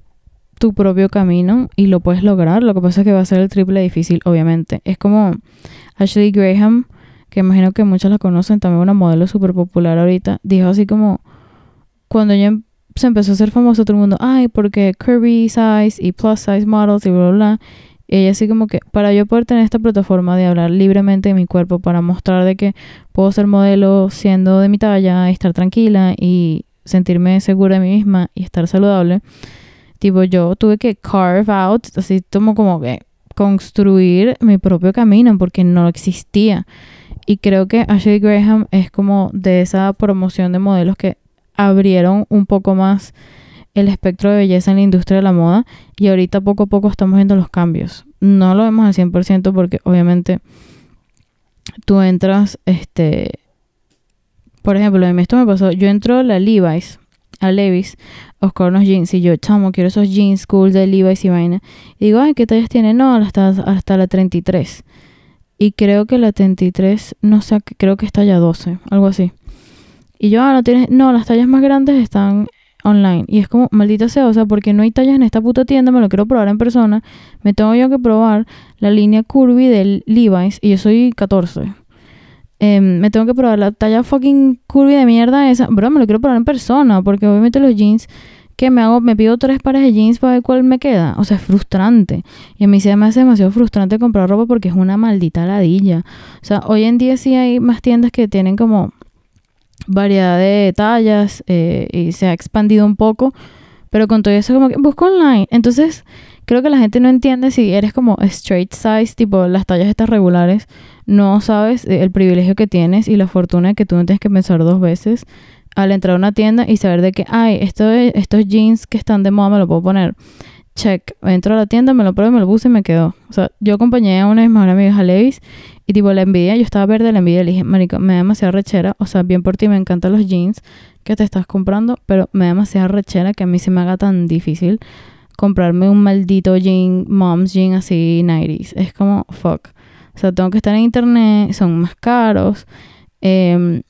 tu propio camino y lo puedes lograr. Lo que pasa es que va a ser el triple difícil, obviamente. Es como Ashley Graham, que imagino que muchas la conocen, también una modelo súper popular ahorita, dijo así como, cuando yo em- se empezó a hacer famoso todo el mundo, ay, porque curvy size y plus size models y bla, bla, bla. Y ella así como que, para yo poder tener esta plataforma de hablar libremente de mi cuerpo, para mostrar de que puedo ser modelo siendo de mi talla, estar tranquila y sentirme segura de mí misma y estar saludable, tipo yo tuve que carve out, así como como que construir mi propio camino porque no existía. Y creo que Ashley Graham es como de esa promoción de modelos que abrieron un poco más el espectro de belleza en la industria de la moda y ahorita poco a poco estamos viendo los cambios. No lo vemos al 100% porque obviamente tú entras, este, por ejemplo, a mí esto me pasó, yo entro a la Levi's, a Levi's, Oscar unos jeans y yo, chamo, quiero esos jeans cool de Levi's y vaina. Y digo, ay, ¿qué tallas tiene? No, hasta, hasta la 33. Y creo que la 33, no sé, creo que está ya 12, algo así. Y yo, ah, no tienes, no, las tallas más grandes están online. Y es como, maldita sea, o sea, porque no hay tallas en esta puta tienda, me lo quiero probar en persona. Me tengo yo que probar la línea curvy del Levi's y yo soy 14. Em, me tengo que probar la talla fucking curvy de mierda esa. Bro, me lo quiero probar en persona porque obviamente los jeans que me hago, me pido tres pares de jeans para ver cuál me queda. O sea, es frustrante. Y a mí se me hace demasiado frustrante comprar ropa porque es una maldita ladilla. O sea, hoy en día sí hay más tiendas que tienen como variedad de tallas eh, y se ha expandido un poco, pero con todo eso como que busco online. Entonces, creo que la gente no entiende si eres como straight size, tipo las tallas estas regulares, no sabes eh, el privilegio que tienes y la fortuna que tú no tienes que pensar dos veces al entrar a una tienda y saber de que, ay, esto, estos jeans que están de moda me lo puedo poner. Check, entro a la tienda, me lo pruebo, me lo puse y me quedó. O sea, yo acompañé a una de mis amigas a Levis y tipo la envidia, yo estaba verde, la envidia, le dije, marico, me da demasiada rechera, o sea, bien por ti, me encantan los jeans que te estás comprando, pero me da demasiada rechera que a mí se me haga tan difícil comprarme un maldito jean, mom's jean así, 90s. Es como, fuck. O sea, tengo que estar en internet, son más caros. Em,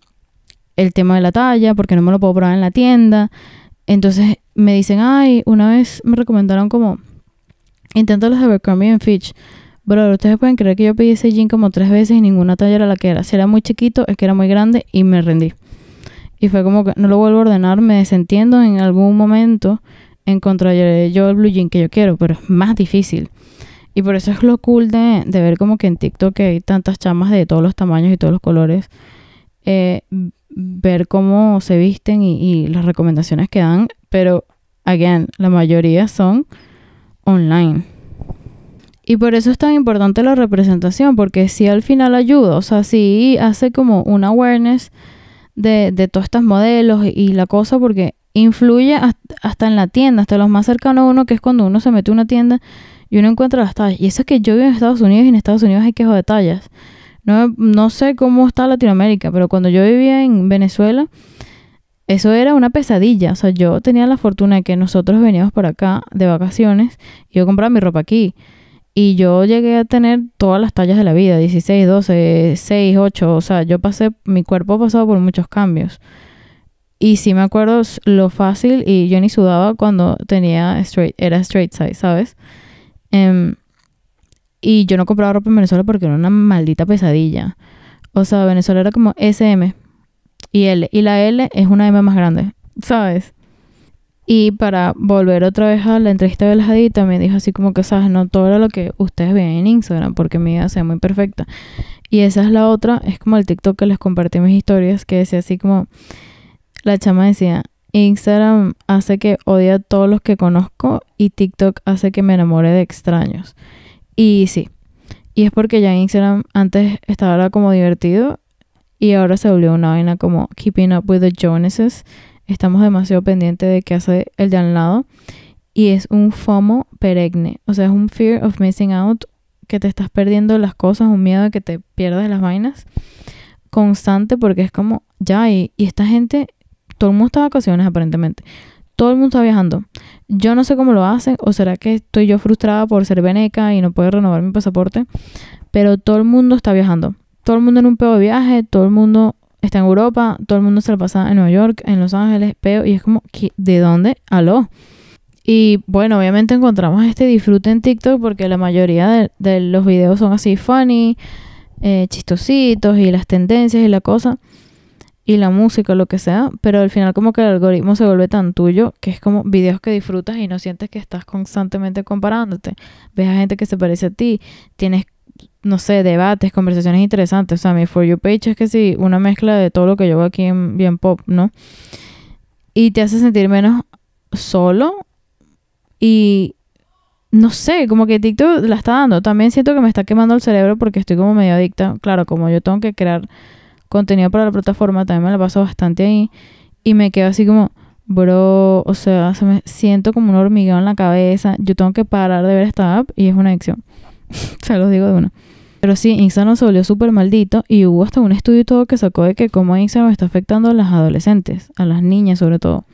el tema de la talla, porque no me lo puedo probar en la tienda. Entonces me dicen, ay, una vez me recomendaron como, intenta los Abercrombie Fitch. Brother, ustedes pueden creer que yo pedí ese jean como tres veces y ninguna talla era la que era. Si era muy chiquito, es que era muy grande y me rendí. Y fue como que no lo vuelvo a ordenar, me desentiendo en algún momento encontraré yo el blue jean que yo quiero, pero es más difícil. Y por eso es lo cool de, ver como que en TikTok hay tantas chamas de todos los tamaños y todos los colores. Eh, ver cómo se visten y, las recomendaciones que dan, pero, again, la mayoría son online. Y por eso es tan importante la representación, porque si al final ayuda, o sea, si hace como un awareness de, de todos estos modelos y la cosa, porque influye hasta en la tienda, hasta los más cercano a uno, que es cuando uno se mete a una tienda y uno encuentra las tallas. Y eso es que yo vivo en Estados Unidos y en Estados Unidos hay quejo de tallas. No, no sé cómo está Latinoamérica, pero cuando yo vivía en Venezuela, eso era una pesadilla. O sea, yo tenía la fortuna de que nosotros veníamos para acá de vacaciones y yo compraba mi ropa aquí. Y yo llegué a tener todas las tallas de la vida, 16, 12, 6, 8, o sea, yo pasé, mi cuerpo ha pasado por muchos cambios. Y sí me acuerdo lo fácil y yo ni sudaba cuando tenía straight, era straight size, ¿sabes? Em, y yo no compraba ropa en Venezuela porque era una maldita pesadilla. O sea, Venezuela era como SM y L. Y la L es una M más grande, ¿sabes? Y para volver otra vez a la entrevista de Jadita, me dijo así como que, sabes, no todo era lo que ustedes ven en Instagram, porque mi vida sea muy perfecta. Y esa es la otra, es como el TikTok que les compartí mis historias, que decía así como, la chama decía, Instagram hace que odie a todos los que conozco y TikTok hace que me enamore de extraños. Y sí, y es porque ya en Instagram antes estaba como divertido y ahora se volvió una vaina como Keeping Up with the Joneses estamos demasiado pendientes de qué hace el de al lado. Y es un FOMO perenne. O sea, es un fear of missing out, que te estás perdiendo las cosas, un miedo de que te pierdas las vainas constante porque es como, ya, y, esta gente, todo el mundo está de vacaciones aparentemente. Todo el mundo está viajando. Yo no sé cómo lo hacen, o será que estoy yo frustrada por ser veneca y no puedo renovar mi pasaporte, pero todo el mundo está viajando. Todo el mundo en un de viaje, todo el mundo está en Europa, todo el mundo se la pasa en Nueva York, en Los Ángeles, peo, y es como, ¿de dónde? ¿Aló? Y bueno, obviamente encontramos este disfrute en TikTok porque la mayoría de, los videos son así funny, eh, chistositos y las tendencias y la cosa y la música, lo que sea, pero al final como que el algoritmo se vuelve tan tuyo que es como videos que disfrutas y no sientes que estás constantemente comparándote. Ves a gente que se parece a ti, tienes no sé, debates, conversaciones interesantes. O sea, mi For You page es que sí, una mezcla de todo lo que yo veo aquí en Bien Pop, ¿no? Y te hace sentir menos solo. Y no sé, como que TikTok la está dando. También siento que me está quemando el cerebro porque estoy como medio adicta. Claro, como yo tengo que crear contenido para la plataforma, también me la paso bastante ahí. Y me quedo así como, bro, o sea, me siento como un hormigueo en la cabeza. Yo tengo que parar de ver esta app y es una adicción. se los digo de una. Pero sí, Instagram se volvió súper maldito y hubo hasta un estudio y todo que sacó de que cómo Instagram está afectando a las adolescentes, a las niñas sobre todo.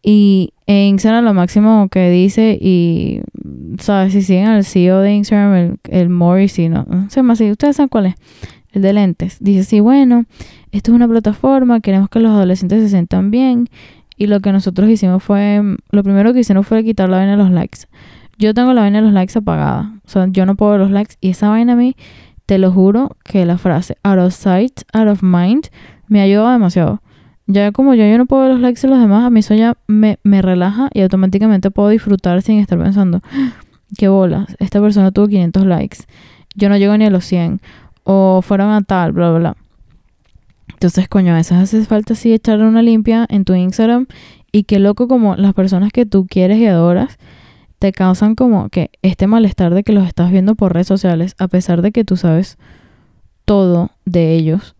Y en Instagram lo máximo que dice y, ¿sabes? Si siguen al CEO de Instagram, el, el si ¿no? sé más si ¿ustedes saben cuál es? El de lentes. Dice, sí, bueno, esto es una plataforma, queremos que los adolescentes se sientan bien. Y lo que nosotros hicimos fue, lo primero que hicimos fue quitar la vena de los likes. Yo tengo la vaina de los likes apagada. O sea, yo no puedo ver los likes. Y esa vaina a mí, te lo juro que la frase out of sight, out of mind, me ayuda demasiado. Ya como yo, no puedo ver los likes de los demás, a mí eso ya me, relaja y automáticamente puedo disfrutar sin estar pensando, ah, qué bolas, esta persona tuvo 500 likes, yo no llego ni a los 100, o fueron a tal, bla, bla, bla. Entonces, coño, a veces hace falta así echarle una limpia en tu Instagram y qué loco como las personas que tú quieres y adoras te causan como que este malestar de que los estás viendo por redes sociales, a pesar de que tú sabes todo de ellos.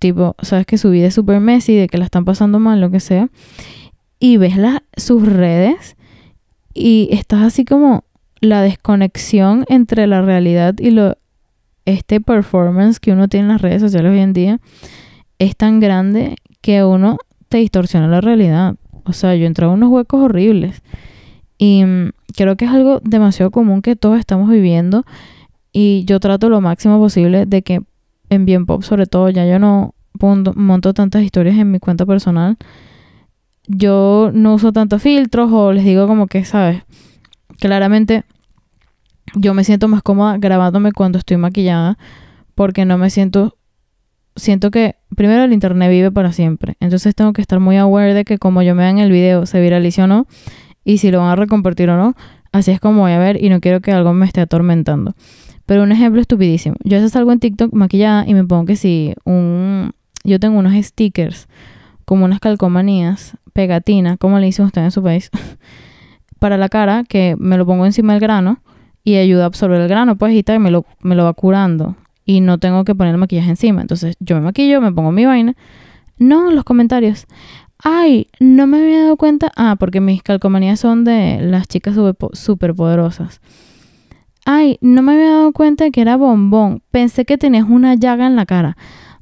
Tipo, sabes que su vida es súper messy, de que la están pasando mal, lo que sea. Y ves sus redes y estás así como la desconexión entre la realidad y lo, este performance que uno tiene en las redes sociales hoy en día es tan grande que uno te distorsiona la realidad. O sea, yo entro a unos huecos horribles. Y mm, creo que es algo demasiado común que todos estamos viviendo y yo trato lo máximo posible de que en bien pop sobre todo ya yo no monto tantas historias en mi cuenta personal yo no uso tantos filtros o les digo como que sabes claramente yo me siento más cómoda grabándome cuando estoy maquillada porque no me siento siento que primero el internet vive para siempre entonces tengo que estar muy aware de que como yo me vea en el video se viralice o no y si lo van a recompartir o no. Así es como voy a ver y no quiero que algo me esté atormentando. Pero un ejemplo estupidísimo. Yo a algo en TikTok maquillada y me pongo que si un... Yo tengo unos stickers, como unas calcomanías, pegatina, como le dicen ustedes en su país, para la cara, que me lo pongo encima del grano y ayuda a absorber el grano, pues, y me lo, me lo va curando. Y no tengo que poner maquillaje encima. Entonces, yo me maquillo, me pongo mi vaina. No, los comentarios ay, no me había dado cuenta, ah, porque mis calcomanías son de las chicas poderosas. Ay, no me había dado cuenta que era bombón. Pensé que tenías una llaga en la cara.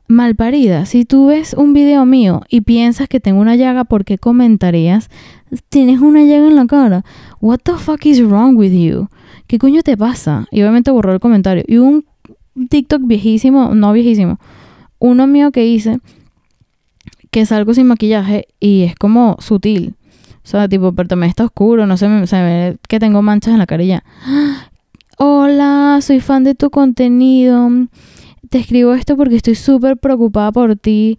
Malparida, si tú ves un video mío y piensas que tengo una llaga, ¿por qué comentarías? Tienes una llaga en la cara. What the fuck is wrong with you? ¿Qué coño te pasa? Y obviamente borró el comentario. Y un TikTok viejísimo, no viejísimo, uno mío que hice que salgo sin maquillaje y es como sutil. O sea, tipo, pero me está oscuro, no sé, me, se que tengo manchas en la carilla. Hola, soy fan de tu contenido. Te escribo esto porque estoy súper preocupada por ti.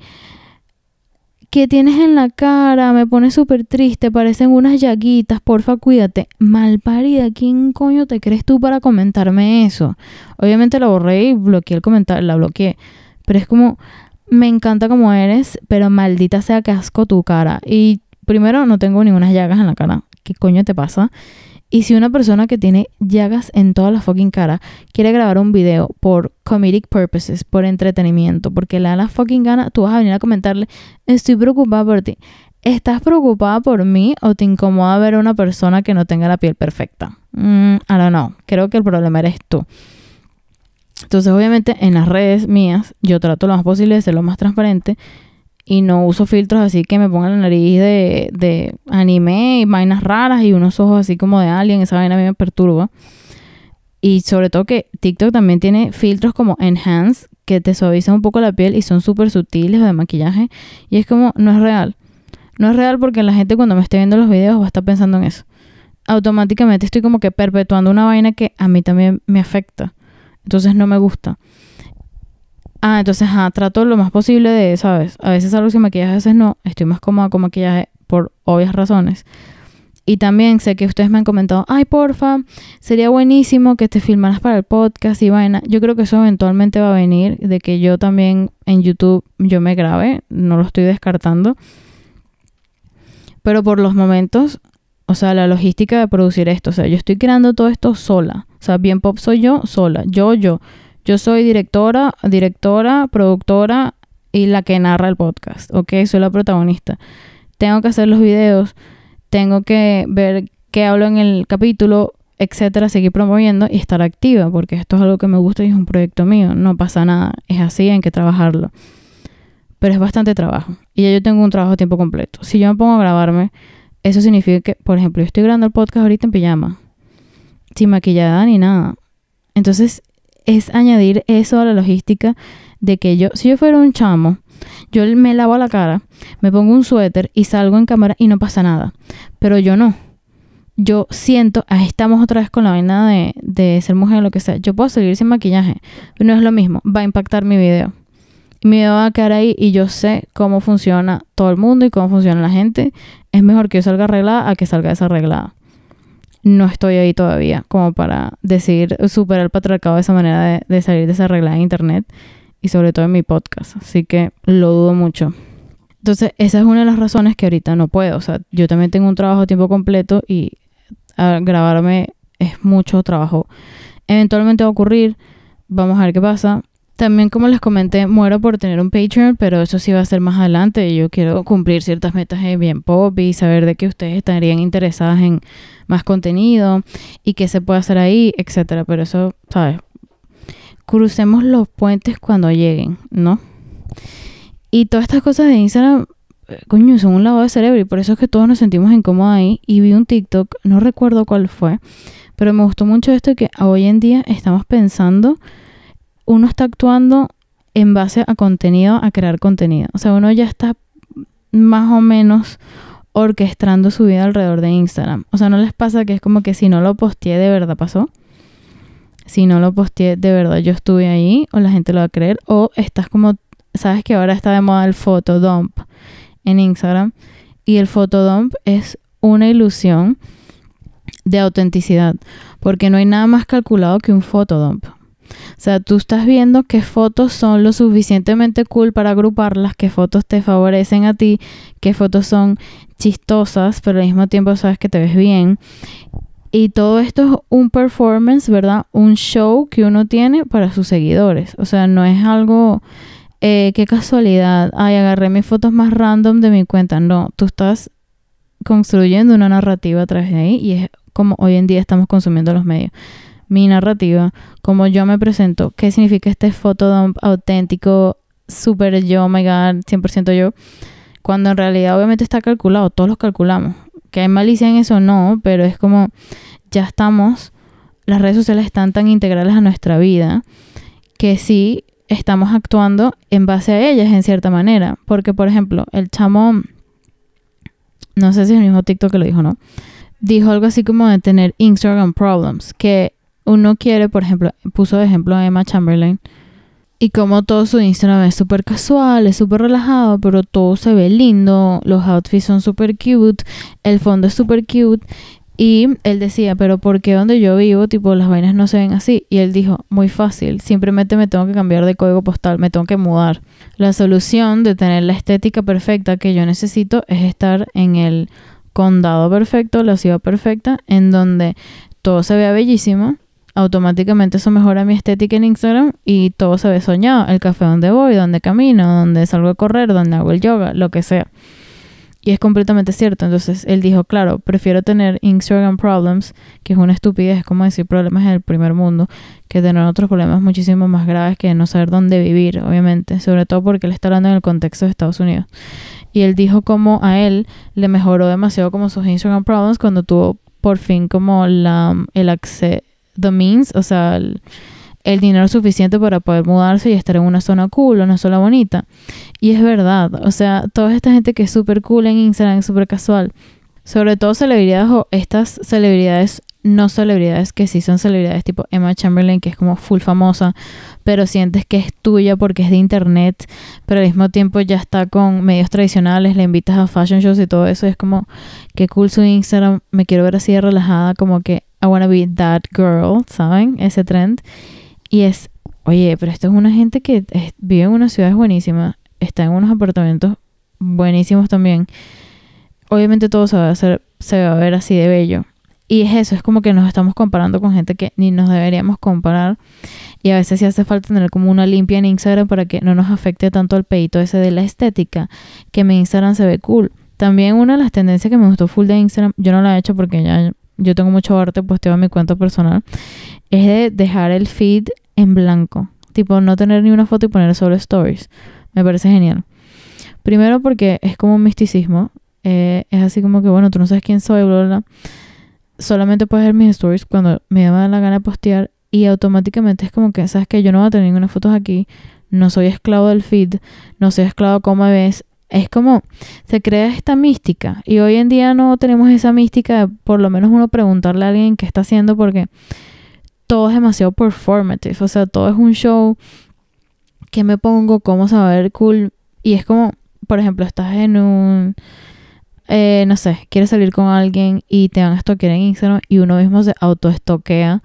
¿Qué tienes en la cara? Me pone súper triste, parecen unas llaguitas, porfa, cuídate. Malparida, ¿quién coño te crees tú para comentarme eso? Obviamente la borré y bloqueé el comentario, la bloqueé. Pero es como, me encanta como eres, pero maldita sea que asco tu cara. Y primero, no tengo ninguna llagas en la cara. ¿Qué coño te pasa? Y si una persona que tiene llagas en toda la fucking cara quiere grabar un video por comedic purposes, por entretenimiento, porque le da la fucking gana, tú vas a venir a comentarle, estoy preocupada por ti. ¿Estás preocupada por mí o te incomoda ver a una persona que no tenga la piel perfecta? Ahora mm, I don't know. Creo que el problema eres tú. Entonces, obviamente, en las redes mías, yo trato lo más posible de ser lo más transparente y no uso filtros así que me pongan la nariz de, anime y vainas raras y unos ojos así como de alien. Esa vaina a mí me perturba. Y sobre todo que TikTok también tiene filtros como Enhance que te suavizan un poco la piel y son súper sutiles o de maquillaje. Y es como, no es real. No es real porque la gente cuando me esté viendo los videos va a estar pensando en eso. Automáticamente estoy como que perpetuando una vaina que a mí también me afecta. Entonces no me gusta. Ah, entonces trato lo más posible de, ¿sabes? A veces salgo sin maquillaje, a veces no. Estoy más cómoda con maquillaje por obvias razones. Y también sé que ustedes me han comentado, ay, porfa, sería buenísimo que te filmaras para el podcast y vaina. Yo creo que eso eventualmente va a venir, de que yo también en YouTube yo me grabe, no lo estoy descartando. Pero por los momentos, o sea, la logística de producir esto, o sea, yo estoy creando todo esto sola. O sea, bien pop soy yo sola, yo, yo. Yo soy directora, directora, productora y la que narra el podcast, ¿ok? Soy la protagonista. Tengo que hacer los videos, tengo que ver qué hablo en el capítulo, etcétera, seguir promoviendo y estar activa, porque esto es algo que me gusta y es un proyecto mío, no pasa nada, es así, hay que trabajarlo. Pero es bastante trabajo y ya yo tengo un trabajo a tiempo completo. Si yo me pongo a grabarme, eso significa que, por ejemplo, yo estoy grabando el podcast ahorita en pijama, sin maquillada ni nada. Entonces, es añadir eso a la logística de que yo, si yo fuera un chamo, yo me lavo la cara, me pongo un suéter y salgo en cámara y no pasa nada. Pero yo no. Yo siento, ahí estamos otra vez con la vaina de, ser mujer o lo que sea. Yo puedo seguir sin maquillaje, no es lo mismo. Va a impactar mi video. Mi video va a quedar ahí y yo sé cómo funciona todo el mundo y cómo funciona la gente. Es mejor que yo salga arreglada a que salga desarreglada no estoy ahí todavía como para decir, superar el patriarcado de esa manera de, de salir regla en internet y sobre todo en mi podcast. Así que lo dudo mucho. Entonces, esa es una de las razones que ahorita no puedo. O sea, yo también tengo un trabajo a tiempo completo y grabarme es mucho trabajo. Eventualmente va a ocurrir. Vamos a ver qué pasa. También, como les comenté, muero por tener un Patreon, pero eso sí va a ser más adelante. Yo quiero cumplir ciertas metas de eh, bien pop y saber de qué ustedes estarían interesadas en más contenido y qué se puede hacer ahí, etcétera. Pero eso, ¿sabes? Crucemos los puentes cuando lleguen, ¿no? Y todas estas cosas de Instagram, eh, coño, son un lavado de cerebro y por eso es que todos nos sentimos incómodos ahí. Y vi un TikTok, no recuerdo cuál fue, pero me gustó mucho esto que hoy en día estamos pensando uno está actuando en base a contenido, a crear contenido. O sea, uno ya está más o menos orquestando su vida alrededor de Instagram. O sea, no les pasa que es como que si no lo posteé de verdad pasó. Si no lo posteé de verdad yo estuve ahí o la gente lo va a creer o estás como sabes que ahora está de moda el photodump en Instagram y el photodump es una ilusión de autenticidad, porque no hay nada más calculado que un photodump. O sea, tú estás viendo qué fotos son lo suficientemente cool para agruparlas, qué fotos te favorecen a ti, qué fotos son chistosas, pero al mismo tiempo sabes que te ves bien. Y todo esto es un performance, ¿verdad? Un show que uno tiene para sus seguidores. O sea, no es algo, eh, qué casualidad, ay, agarré mis fotos más random de mi cuenta. No, tú estás construyendo una narrativa a través de ahí y es como hoy en día estamos consumiendo los medios mi narrativa, cómo yo me presento, qué significa este photodump auténtico, super yo, oh my god, 100% yo, cuando en realidad obviamente está calculado, todos los calculamos. Que hay malicia en eso, no, pero es como ya estamos, las redes sociales están tan integrales a nuestra vida que sí estamos actuando en base a ellas en cierta manera. Porque, por ejemplo, el chamo, no sé si es el mismo TikTok que lo dijo, ¿no? Dijo algo así como de tener Instagram problems, que uno quiere, por ejemplo, puso de ejemplo a Emma Chamberlain, y como todo su Instagram es súper casual, es súper relajado, pero todo se ve lindo, los outfits son súper cute, el fondo es súper cute. Y él decía, pero ¿por qué donde yo vivo, tipo, las vainas no se ven así? Y él dijo, muy fácil, simplemente me tengo que cambiar de código postal, me tengo que mudar. La solución de tener la estética perfecta que yo necesito es estar en el condado perfecto, la ciudad perfecta, en donde todo se vea bellísimo automáticamente eso mejora mi estética en Instagram y todo se ve soñado. El café donde voy, donde camino, donde salgo a correr, donde hago el yoga, lo que sea. Y es completamente cierto. Entonces él dijo, claro, prefiero tener Instagram problems, que es una estupidez, es como decir problemas en el primer mundo, que tener otros problemas muchísimo más graves que no saber dónde vivir, obviamente. Sobre todo porque él está hablando en el contexto de Estados Unidos. Y él dijo cómo a él le mejoró demasiado como sus Instagram problems cuando tuvo por fin como la, el acceso the means, o sea, el, dinero suficiente para poder mudarse y estar en una zona cool, una zona bonita. Y es verdad, o sea, toda esta gente que es súper cool en Instagram, súper casual, sobre todo celebridades o estas celebridades no celebridades que sí son celebridades tipo Emma Chamberlain que es como full famosa pero sientes que es tuya porque es de internet pero al mismo tiempo ya está con medios tradicionales le invitas a fashion shows y todo eso es como que cool su Instagram me quiero ver así relajada como que I wanna be that girl, ¿saben? Ese trend. Y es, oye, pero esto es una gente que vive en una ciudades buenísimas, está en unos apartamentos buenísimos también. Obviamente todo se va a hacer, se va a ver así de bello. Y es eso, es como que nos estamos comparando con gente que ni nos deberíamos comparar. Y a veces sí hace falta tener como una limpia en Instagram para que no nos afecte tanto el peito ese de la estética, que mi Instagram se ve cool. También una de las tendencias que me gustó full de Instagram, yo no la he hecho porque ya yo tengo mucho arte posteo pues, en mi cuenta personal, es de dejar el feed en blanco. Tipo, no tener ni una foto y poner solo stories. Me parece genial. Primero porque es como un misticismo. Eh, es así como que, bueno, tú no sabes quién soy, bla, Solamente puedes ver mis stories cuando me da la gana de postear y automáticamente es como que, sabes que yo no voy a tener ninguna foto aquí, no soy esclavo del feed, no soy esclavo como me ves, es como se crea esta mística y hoy en día no tenemos esa mística de por lo menos uno preguntarle a alguien qué está haciendo porque todo es demasiado performative, o sea, todo es un show, que me pongo, cómo se va a ver cool y es como, por ejemplo, estás en un eh, no sé, quieres salir con alguien y te van a estoquear en Instagram y uno mismo se autoestoquea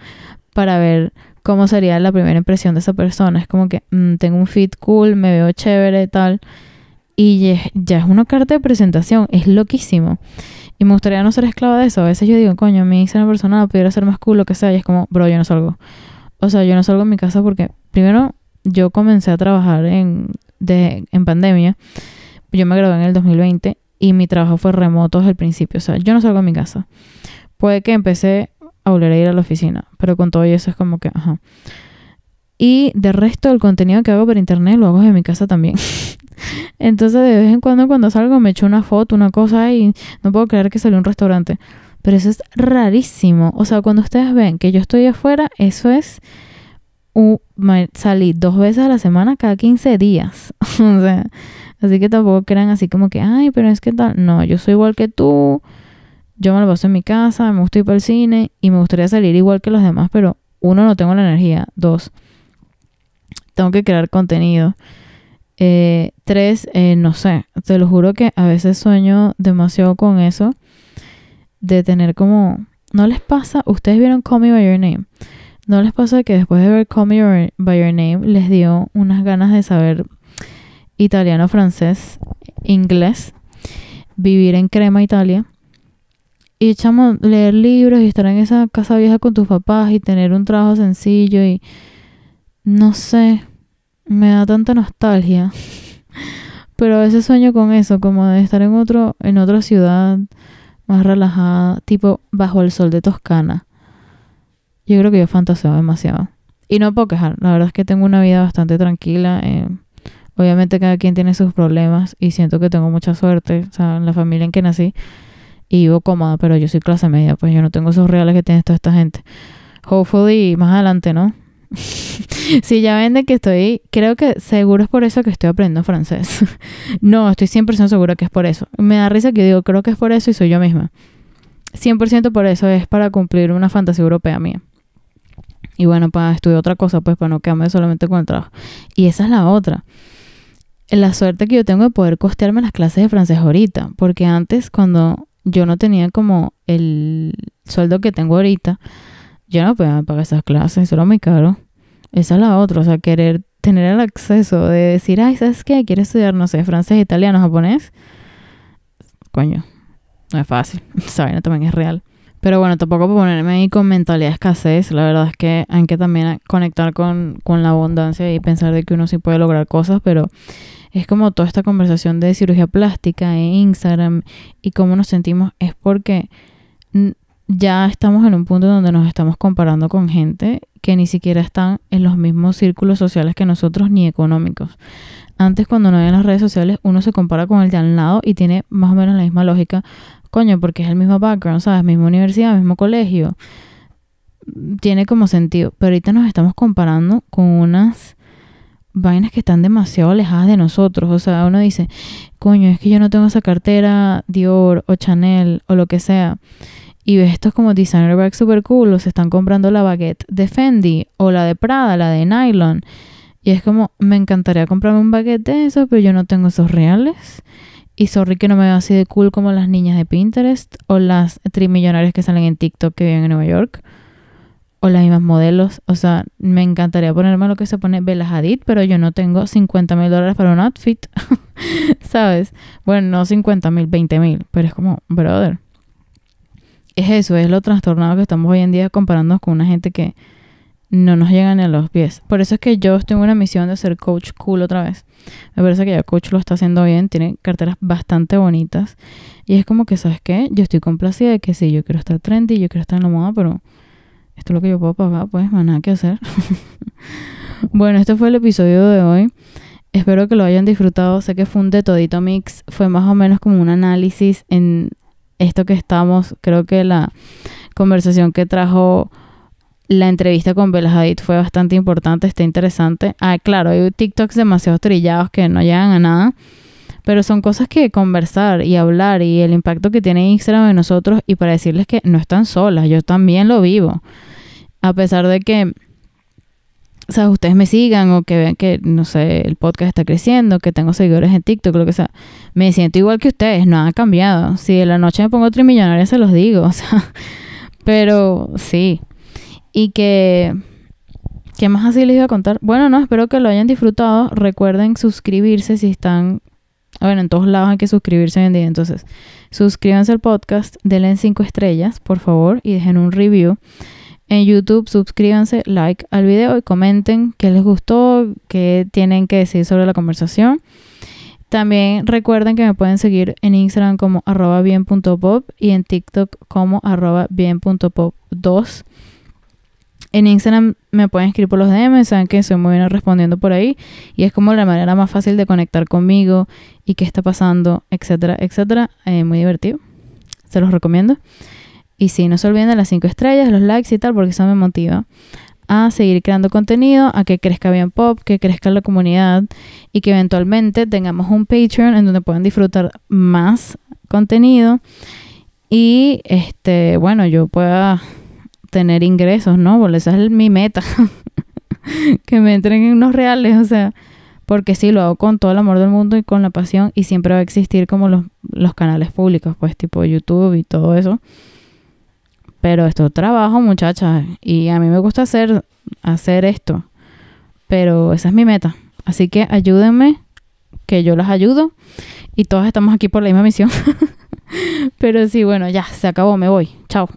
para ver cómo sería la primera impresión de esa persona. Es como que mm, tengo un fit cool, me veo chévere, y tal y ya es una carta de presentación, es loquísimo. Y me gustaría no ser esclava de eso. A veces yo digo, coño, mi persona personal pudiera ser más cool, lo que sea, y es como, bro, yo no salgo. O sea, yo no salgo de mi casa porque, primero, yo comencé a trabajar en, pandemia. Yo me gradué en el 2020 y mi trabajo fue remoto desde el principio. O sea, yo no salgo de mi casa. Puede que empecé a volver a ir a la oficina, pero con todo eso es como que, ajá. Y de resto, el contenido que hago por internet lo hago en mi casa también. Entonces, de vez en cuando, cuando salgo, me echo una foto, una cosa y no puedo creer que salió un restaurante. Pero eso es rarísimo. O sea, cuando ustedes ven que yo estoy afuera, eso es. Uh, salí dos veces a la semana cada 15 días. o sea, así que tampoco crean así como que, ay, pero es que tal. No, yo soy igual que tú. Yo me lo paso en mi casa, me gusta ir para el cine y me gustaría salir igual que los demás, pero uno, no tengo la energía. Dos, tengo que crear contenido. Eh, tres, eh, no sé, te lo juro que a veces sueño demasiado con eso, de tener como, ¿no les pasa? Ustedes vieron Call Me By Your Name. ¿No les pasa que después de ver Call Me By Your Name les dio unas ganas de saber italiano, francés, inglés, vivir en Crema, Italia? Y echamos, leer libros y estar en esa casa vieja con tus papás y tener un trabajo sencillo y no sé, me da tanta nostalgia. Pero a veces sueño con eso, como de estar en otro, en otra ciudad más relajada, tipo bajo el sol de Toscana. Yo creo que yo fantaseo demasiado. Y no puedo quejar, la verdad es que tengo una vida bastante tranquila. Eh, obviamente cada quien tiene sus problemas y siento que tengo mucha suerte, o sea, en la familia en que nací y vivo cómoda, pero yo soy clase media, pues yo no tengo esos reales que tiene toda esta gente. Hopefully más adelante, ¿no? si ya ven de que estoy, creo que seguro es por eso que estoy aprendiendo francés. no, estoy 100% seguro que es por eso. Me da risa que digo, creo que es por eso y soy yo misma. 100% por eso es para cumplir una fantasía europea mía. Y bueno, para pues, estudiar otra cosa, pues para no quedarme solamente con el trabajo. Y esa es la otra. La suerte que yo tengo de poder costearme las clases de francés ahorita, porque antes cuando yo no tenía como el sueldo que tengo ahorita, yo no puedo pagar esas clases, eso era muy caro. Esa es la otra, o sea, querer tener el acceso de decir, ay, ¿sabes qué? Quiero estudiar, no sé, francés, italiano, japonés. Coño, no es fácil, Saben, también es real. Pero bueno, tampoco puedo ponerme ahí con mentalidad escasez. La verdad es que hay que también conectar con, con la abundancia y pensar de que uno sí puede lograr cosas, pero es como toda esta conversación de cirugía plástica e Instagram y cómo nos sentimos, es porque ya estamos en un punto donde nos estamos comparando con gente que ni siquiera están en los mismos círculos sociales que nosotros ni económicos. Antes cuando no había las redes sociales uno se compara con el de al lado y tiene más o menos la misma lógica, coño, porque es el mismo background, ¿sabes? Misma universidad, mismo colegio. Tiene como sentido, pero ahorita nos estamos comparando con unas vainas que están demasiado alejadas de nosotros. O sea, uno dice, coño, es que yo no tengo esa cartera Dior o Chanel o lo que sea y ves estos como designer bags super cool, o se están comprando la baguette de Fendi o la de Prada, la de Nylon. Y es como, me encantaría comprarme un baguette de eso, pero yo no tengo esos reales. Y sorry que no me veo así de cool como las niñas de Pinterest o las trimillonarias que salen en TikTok que viven en Nueva York. O las mismas modelos. O sea, me encantaría ponerme lo que se pone Bella Hadid, pero yo no tengo 50 mil dólares para un outfit. ¿Sabes? Bueno, no 50 mil, 20 mil. Pero es como, brother es eso, es lo trastornado que estamos hoy en día comparándonos con una gente que no nos llegan a los pies. Por eso es que yo tengo una misión de ser coach cool otra vez. Me parece que ya coach lo está haciendo bien, tiene carteras bastante bonitas. Y es como que, ¿sabes qué? Yo estoy complacida de que sí, yo quiero estar trendy, yo quiero estar en la moda, pero esto es lo que yo puedo pagar, pues más nada que hacer. bueno, este fue el episodio de hoy. Espero que lo hayan disfrutado. Sé que fue un de todito mix. Fue más o menos como un análisis en esto que estamos, creo que la conversación que trajo la entrevista con Bella Hadid fue bastante importante, está interesante. Ah, claro, hay TikToks demasiado trillados que no llegan a nada, pero son cosas que conversar y hablar y el impacto que tiene Instagram en nosotros y para decirles que no están solas, yo también lo vivo. A pesar de que o sea, ustedes me sigan o que vean que, no sé, el podcast está creciendo, que tengo seguidores en TikTok, lo que sea, me siento igual que ustedes, no ha cambiado. Si de la noche me pongo trimillonaria, se los digo, o sea, pero sí. Y que, ¿qué más así les iba a contar? Bueno, no, espero que lo hayan disfrutado. Recuerden suscribirse si están, bueno, en todos lados hay que suscribirse hoy en día, entonces, suscríbanse al podcast, denle cinco estrellas, por favor, y dejen un review en YouTube, suscríbanse, like al video y comenten qué les gustó, qué tienen que decir sobre la conversación. También recuerden que me pueden seguir en Instagram como arroba bien.pop y en TikTok como arroba bien.pop2. En Instagram me pueden escribir por los DMs, saben que soy muy bien respondiendo por ahí y es como la manera más fácil de conectar conmigo y qué está pasando, etcétera, etcétera. Eh, muy divertido, se los recomiendo. Y sí, no se olviden de las 5 estrellas, los likes y tal, porque eso me motiva a seguir creando contenido, a que crezca bien pop, que crezca la comunidad y que eventualmente tengamos un Patreon en donde puedan disfrutar más contenido y este, bueno, yo pueda tener ingresos, ¿no? Porque esa es mi meta. que me entren en unos reales, o sea, porque sí, lo hago con todo el amor del mundo y con la pasión y siempre va a existir como los, los canales públicos, pues tipo YouTube y todo eso pero esto es trabajo, muchachas. Y a mí me gusta hacer, hacer esto. Pero esa es mi meta. Así que ayúdenme, que yo las ayudo. Y todas estamos aquí por la misma misión. Pero sí, bueno, ya, se acabó, me voy. Chao.